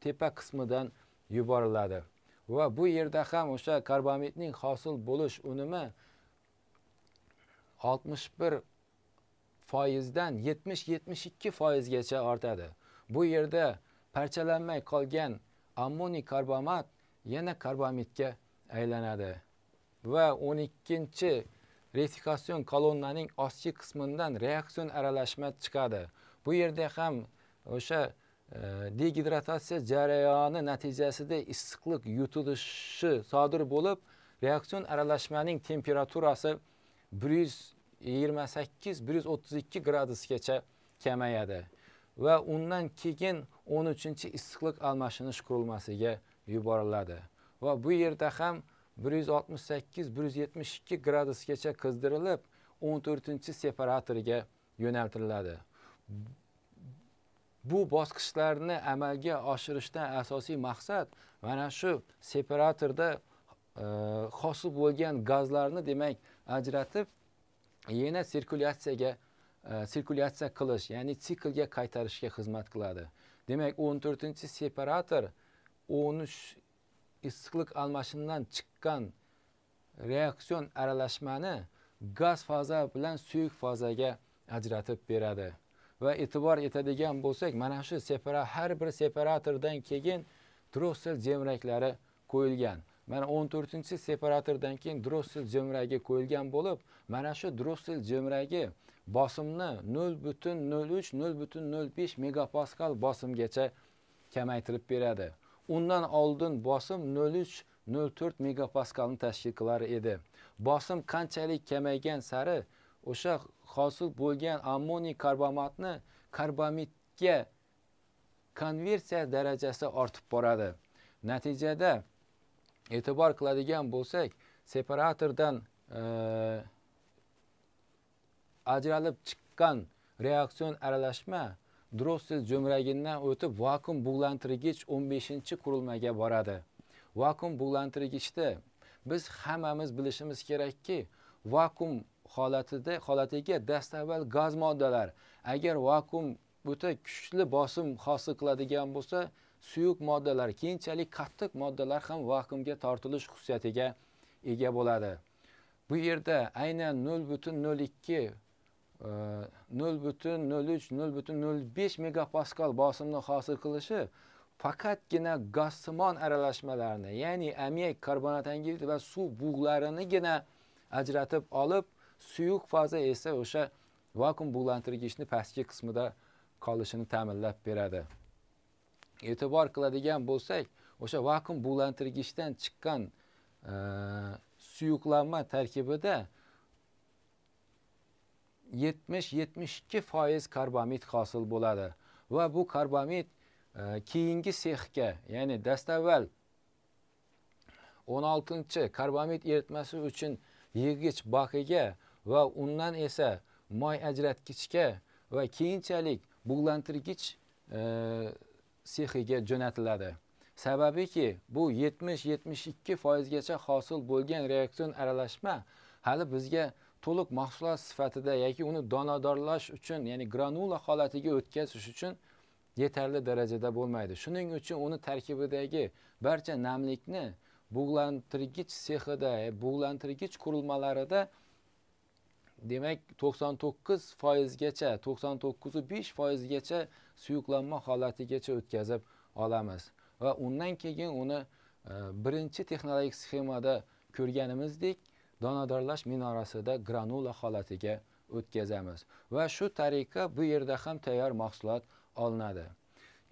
tepa qismidan yuboriladi va bu yerda ham o'sha karbamidning hosil bo'lish unumi 61 foizdan 70-72 foizgacha ortadi. Bu yerda parchalanmay qolgan ammoniy karbomat yana karbamidga aylanadi va 12 ikkinchi retikatsion kolonnaning ostki qismidan reaksion aralashma chiqadi. Bu yerda ham o'sha degidratatsiya jarayoni natijasida issiqlik yutilishi sodir bo'lib reaksion aralashmaning temperaturasi bir yuz yigirma sakkiz bir yuz o'ttiz ikki gradusgacha kamayadi va undan keyin o'n uchinchi issiqlik almashinish qurilmasiga yuboriladi va bu yerda ham bir yuz oltmish sakkiz bir yuz yetmish ikki gradusgacha qizdirilib o'n to'rtinchi separatorga yo'naltiriladi bu bosqichlarni amalga oshirishdan asosiy maqsad mana shu separatorda e, hosil bo'lgan gazlarni demak ajratib yana sirkulyatsiyaga e, sirkulyatsiya qilish ya'ni siklga qaytarishga xizmat qiladi demak o'n to'rtinchi separator o'n uch issiqlik almashinuvidan chiqqan reaksion aralashmani gaz faza bilan suyuq fazaga ajratib beradi va e'tibor etadigan bo'lsak mana shu separa har bir separatordan keyin drossil jemraklari qo'yilgan mana 14 separatordan keyin drossil jemragi qo'yilgan bo'lib mana shu drossil jemragi bosimni 0.03-0.05 megapaskal bosimgacha kamaytirib beradi undan oldin bosim nol to'rt megapaskalni tashkil qilar edi bosim qanchalik kamaygan sari o'sha hosil bo'lgan ammoniy karbamatni karbamitga konversiya darajasi ortib boradi natijada e'tibor qiladigan bo'lsak separatordan e, ajralib chiqqan reaksion aralashma drossil jo'mragidan o'tib vakuum bug'lantirgich o'n beshinchi qurilmaga boradi vakuum bug'lantirgichda biz hammamiz bilishimiz kerakki vakuum holatida holatiga dastavval gaz moddalar agar vakuum o'ta kuchli bosim hosil qiladigan bo'lsa suyuq moddalar keyinchalik qattiq moddalar ham vakuumga tortilish xususiyatiga ega bo'ladi bu yerda aynan nol butun nol ikki e, nol butun nol uch nol butun nol besh megapaskal bosimni hosil qilishi faqatgina gazsimon aralashmalarni ya'ni ammiak karbonat angidrid va suv bug'larinigina ajratib olib suyuq faza esa o'sha vakum bug'lantirgichni pastki qismida qolishini ta'minlab beradi e'tibor qiladigan bo'lsak o'sha vakum bug'lantirgichdan chiqqan e, suyuqlanma tarkibida 70-72 ikki foiz karbamid hosil bo'ladi va bu karbamid e, keyingi sexga ya'ni dastavval 16 karbamid eritmasi uchun yig'gich bakiga va undan esa moy ajratgichga va keyinchalik bug'lantirgich e, sexiga jo'natiladi sababiki bu 70-72 foizgacha hosil bo'lgan reaksion aralashma hali bizga to'liq mahsulot sifatida yoki uni donadorlash uchun ya'ni granula holatiga o'tkazish uchun yetarli darajada bo'lmaydi shuning uchun uni tarkibidagi barcha namlikni bug'lantirgich sexida e, bug'lantirgich qurilmalarida demak 99 foizgacha 99.5 foizgacha suyuqlanma holatigacha o'tkazib olamiz va undan keyin uni e, birinchi texnologik sxemada ko'rganimizdek donadorlash minorasida granula holatiga o'tkazamiz va shu tariqa bu yerda ham tayyor mahsulot olinadi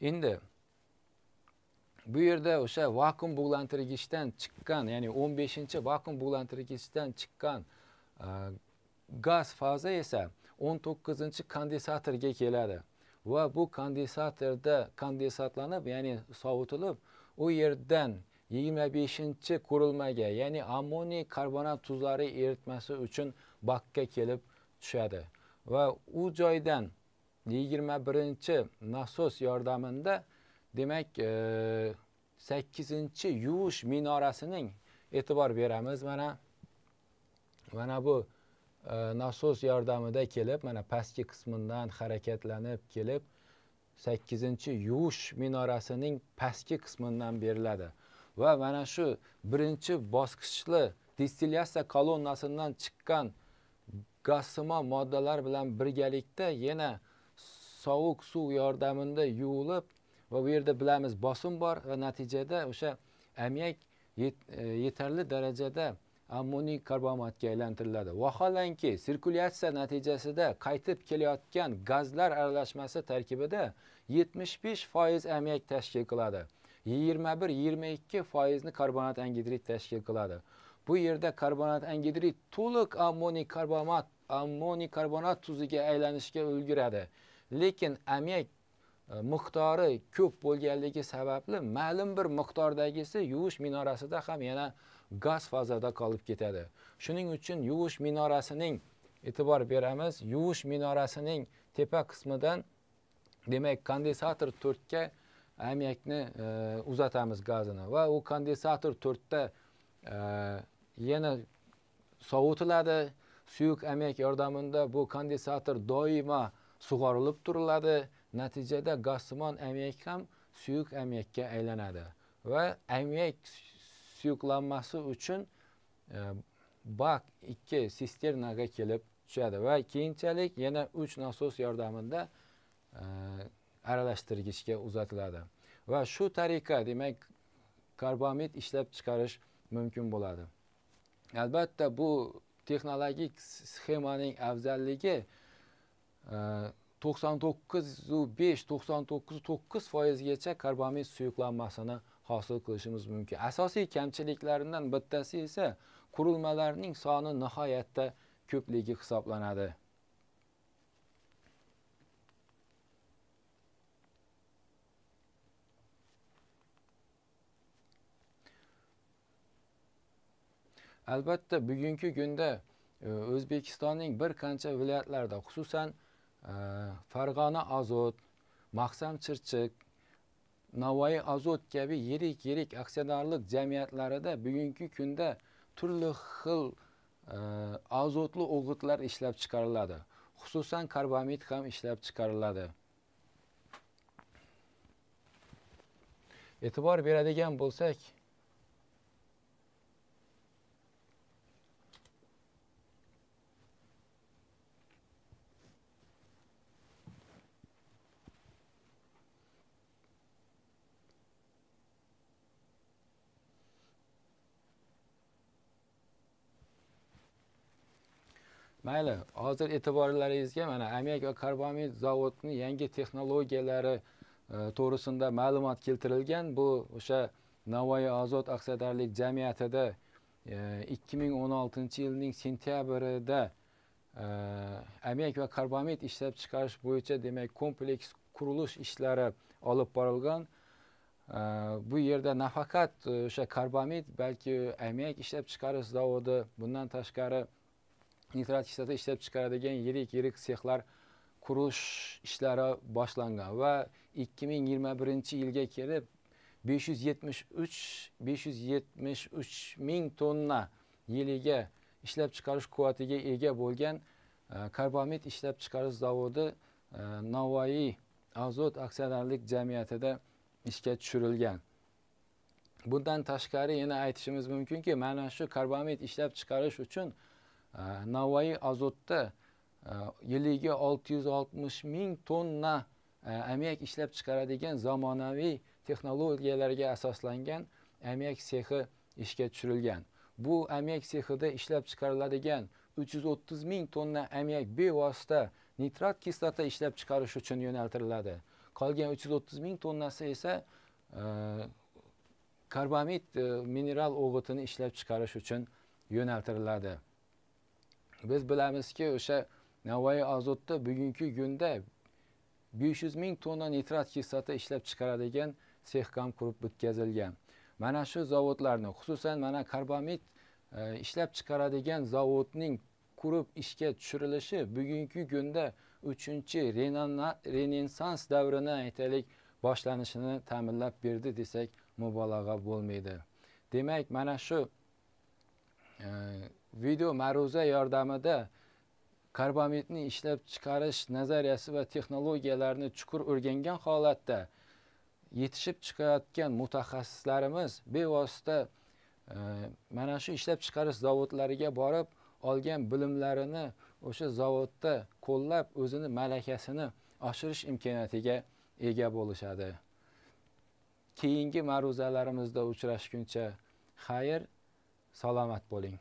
endi bu yerda o'sha vakuum bug'lantirgichdan chiqqan ya'ni 15 beshinchi vakuum bug'lantirgichdan chiqqan e, gaz faza esa 19 kondensatorga keladi va bu kondensatorda kondensatlanib ya'ni sovutilib u yerdan 25 qurilmaga ya'ni ammoniy karbonat tuzlari eritmasi uchun bakka kelib tushadi va u joydan 21 nasos yordamida demak 8 e, yuvish minorasining e'tibor beramiz mana mana bu nasos yordamida kelib mana pastki qismidan harakatlanib kelib sakkizinchi yuvish minorasining pastki qismidan beriladi va mana shu birinchi bosqichli distilyatsiya kolonnasidan chiqqan gazsimon moddalar bilan birgalikda yana sovuq suv yordamida yuvilib va bu yerda bilamiz bosim bor va natijada o'sha ammiak e, yetarli darajada ammoniy karbamatga aylantiriladi vaholanki sirkulyatsiya natijasida qaytib kelayotgan gazlar aralashmasi tarkibida 75 foiz ammiak tashkil qiladi 21-22 foizni karbonat angidrid tashkil qiladi bu yerda karbonat angidrid to'liq ammoniy karbamat ammoniy karbonat tuziga aylanishga ulguradi lekin ammiak e, miqdori ko'p bo'lganligi sababli ma'lum bir miqdordagisi yuvish minorasida ham yana gaz fazada qolib ketadi shuning uchun yuvish minorasining e'tibor beramiz yuvish minorasining tepa qismidan demak kondensator to'rtga amyakni e, uzatamiz gazini va u kondensator to'rtda e, yana sovutiladi suyuq amyak yordamida bu kondensator doimo sug'orilib turiladi natijada gazsimon amyak ham suyuq amyakka aylanadi va amyak suyuqlanmasi uchun e, bak iki sisternaga kelib tushadi va keyinchalik yana uch nasos yordamida e, aralashtirgichga uzatiladi va shu tariqa demak karbamid ishlab chiqarish mumkin bo'ladi albatta bu texnologik sxemaning afzalligi e, to'qson to'qqizu besh to'qson to'qqiz to'qqiz foizgacha karbamid suyuqlanmasini hosil qilishimiz mumkin asosiy kamchiliklaridan bittasi esa qurilmalarning soni nihoyatda ko'pligi hisoblanadi albatta bugungi kunda e, o'zbekistonning bir qancha viloyatlarida xususan e, farg'ona ozod maqsam chirchiq navoiy azot kabi yirik yirik aksiyadorlik jamiyatlarida bugungi kunda turli xil e, azotli o'g'itlar ishlab chiqariladi xususan karbamid ham ishlab chiqariladi e'tibor beradigan bo'lsak mayli hozir e'tiborlaringizga mana ammiak va karbamid zavodini yangi texnologiyalari e, to'g'risida ma'lumot keltirilgan bu o'sha navoiy ozod aksiyadorlik jamiyatida e, ikki ming o'n oltinchi yilning sentyabrida e, ammiak va karbamid ishlab chiqarish bo'yicha demak kompleks qurilish ishlari olib borilgan bu yerda nafaqat o'sha karbamid balki ammiak ishlab chiqarish zavodi bundan tashqari nitrat kislota ishlab chiqaradigan yirik yirik sexlar qurish ishlari boshlangan va 2021 yilga kelib 573 573 ming tonna yiliga ishlab chiqarish quvvatiga ega bo'lgan karbamid ishlab chiqarish zavodi e, navoiy azot aksionerlik jamiyatida ishga tushirilgan bundan tashqari yana aytishimiz mumkinki mana shu karbamid ishlab chiqarish uchun navoiy azotda yiliga 660 ming tonna ammiak ishlab chiqaradigan zamonaviy texnologiyalarga asoslangan ammiak sexi ishga tushirilgan bu ammiak sexida ishlab chiqariladigan 330 ming tonna ammiak bevosita nitrat kislota ishlab chiqarish uchun yo'naltiriladi qolgan 330 ming tonnasi esa karbamid mineral o'g'itini ishlab chiqarish uchun yo'naltiriladi biz bilamizki o'sha navoiy azotda bugungi kunda besh yuz ming tonna nitrat kislota ishlab chiqaradigan sex ham qurib bitkazilgan mana shu zavodlarni xususan mana karbamid e, ishlab chiqaradigan zavodning qurib ishga tushirilishi bugungi kunda uchinchi renessans davrini aytaylik boshlanishini ta'minlab berdi desak mubolag'a bo'lmaydi demak mana shu video ma'ruza yordamida karbamidni ishlab chiqarish nazariyasi va texnologiyalarini chuqur o'rgangan holatda yetishib chiqayotgan mutaxassislarimiz bevosita e, mana shu ishlab chiqarish zavodlariga borib olgan bilimlarini o'sha zavodda qo'llab o'zini malakasini oshirish imkoniyatiga ega bo'lishadi keyingi ma'ruzalarimizda uchrashguncha xayr salomat bo'ling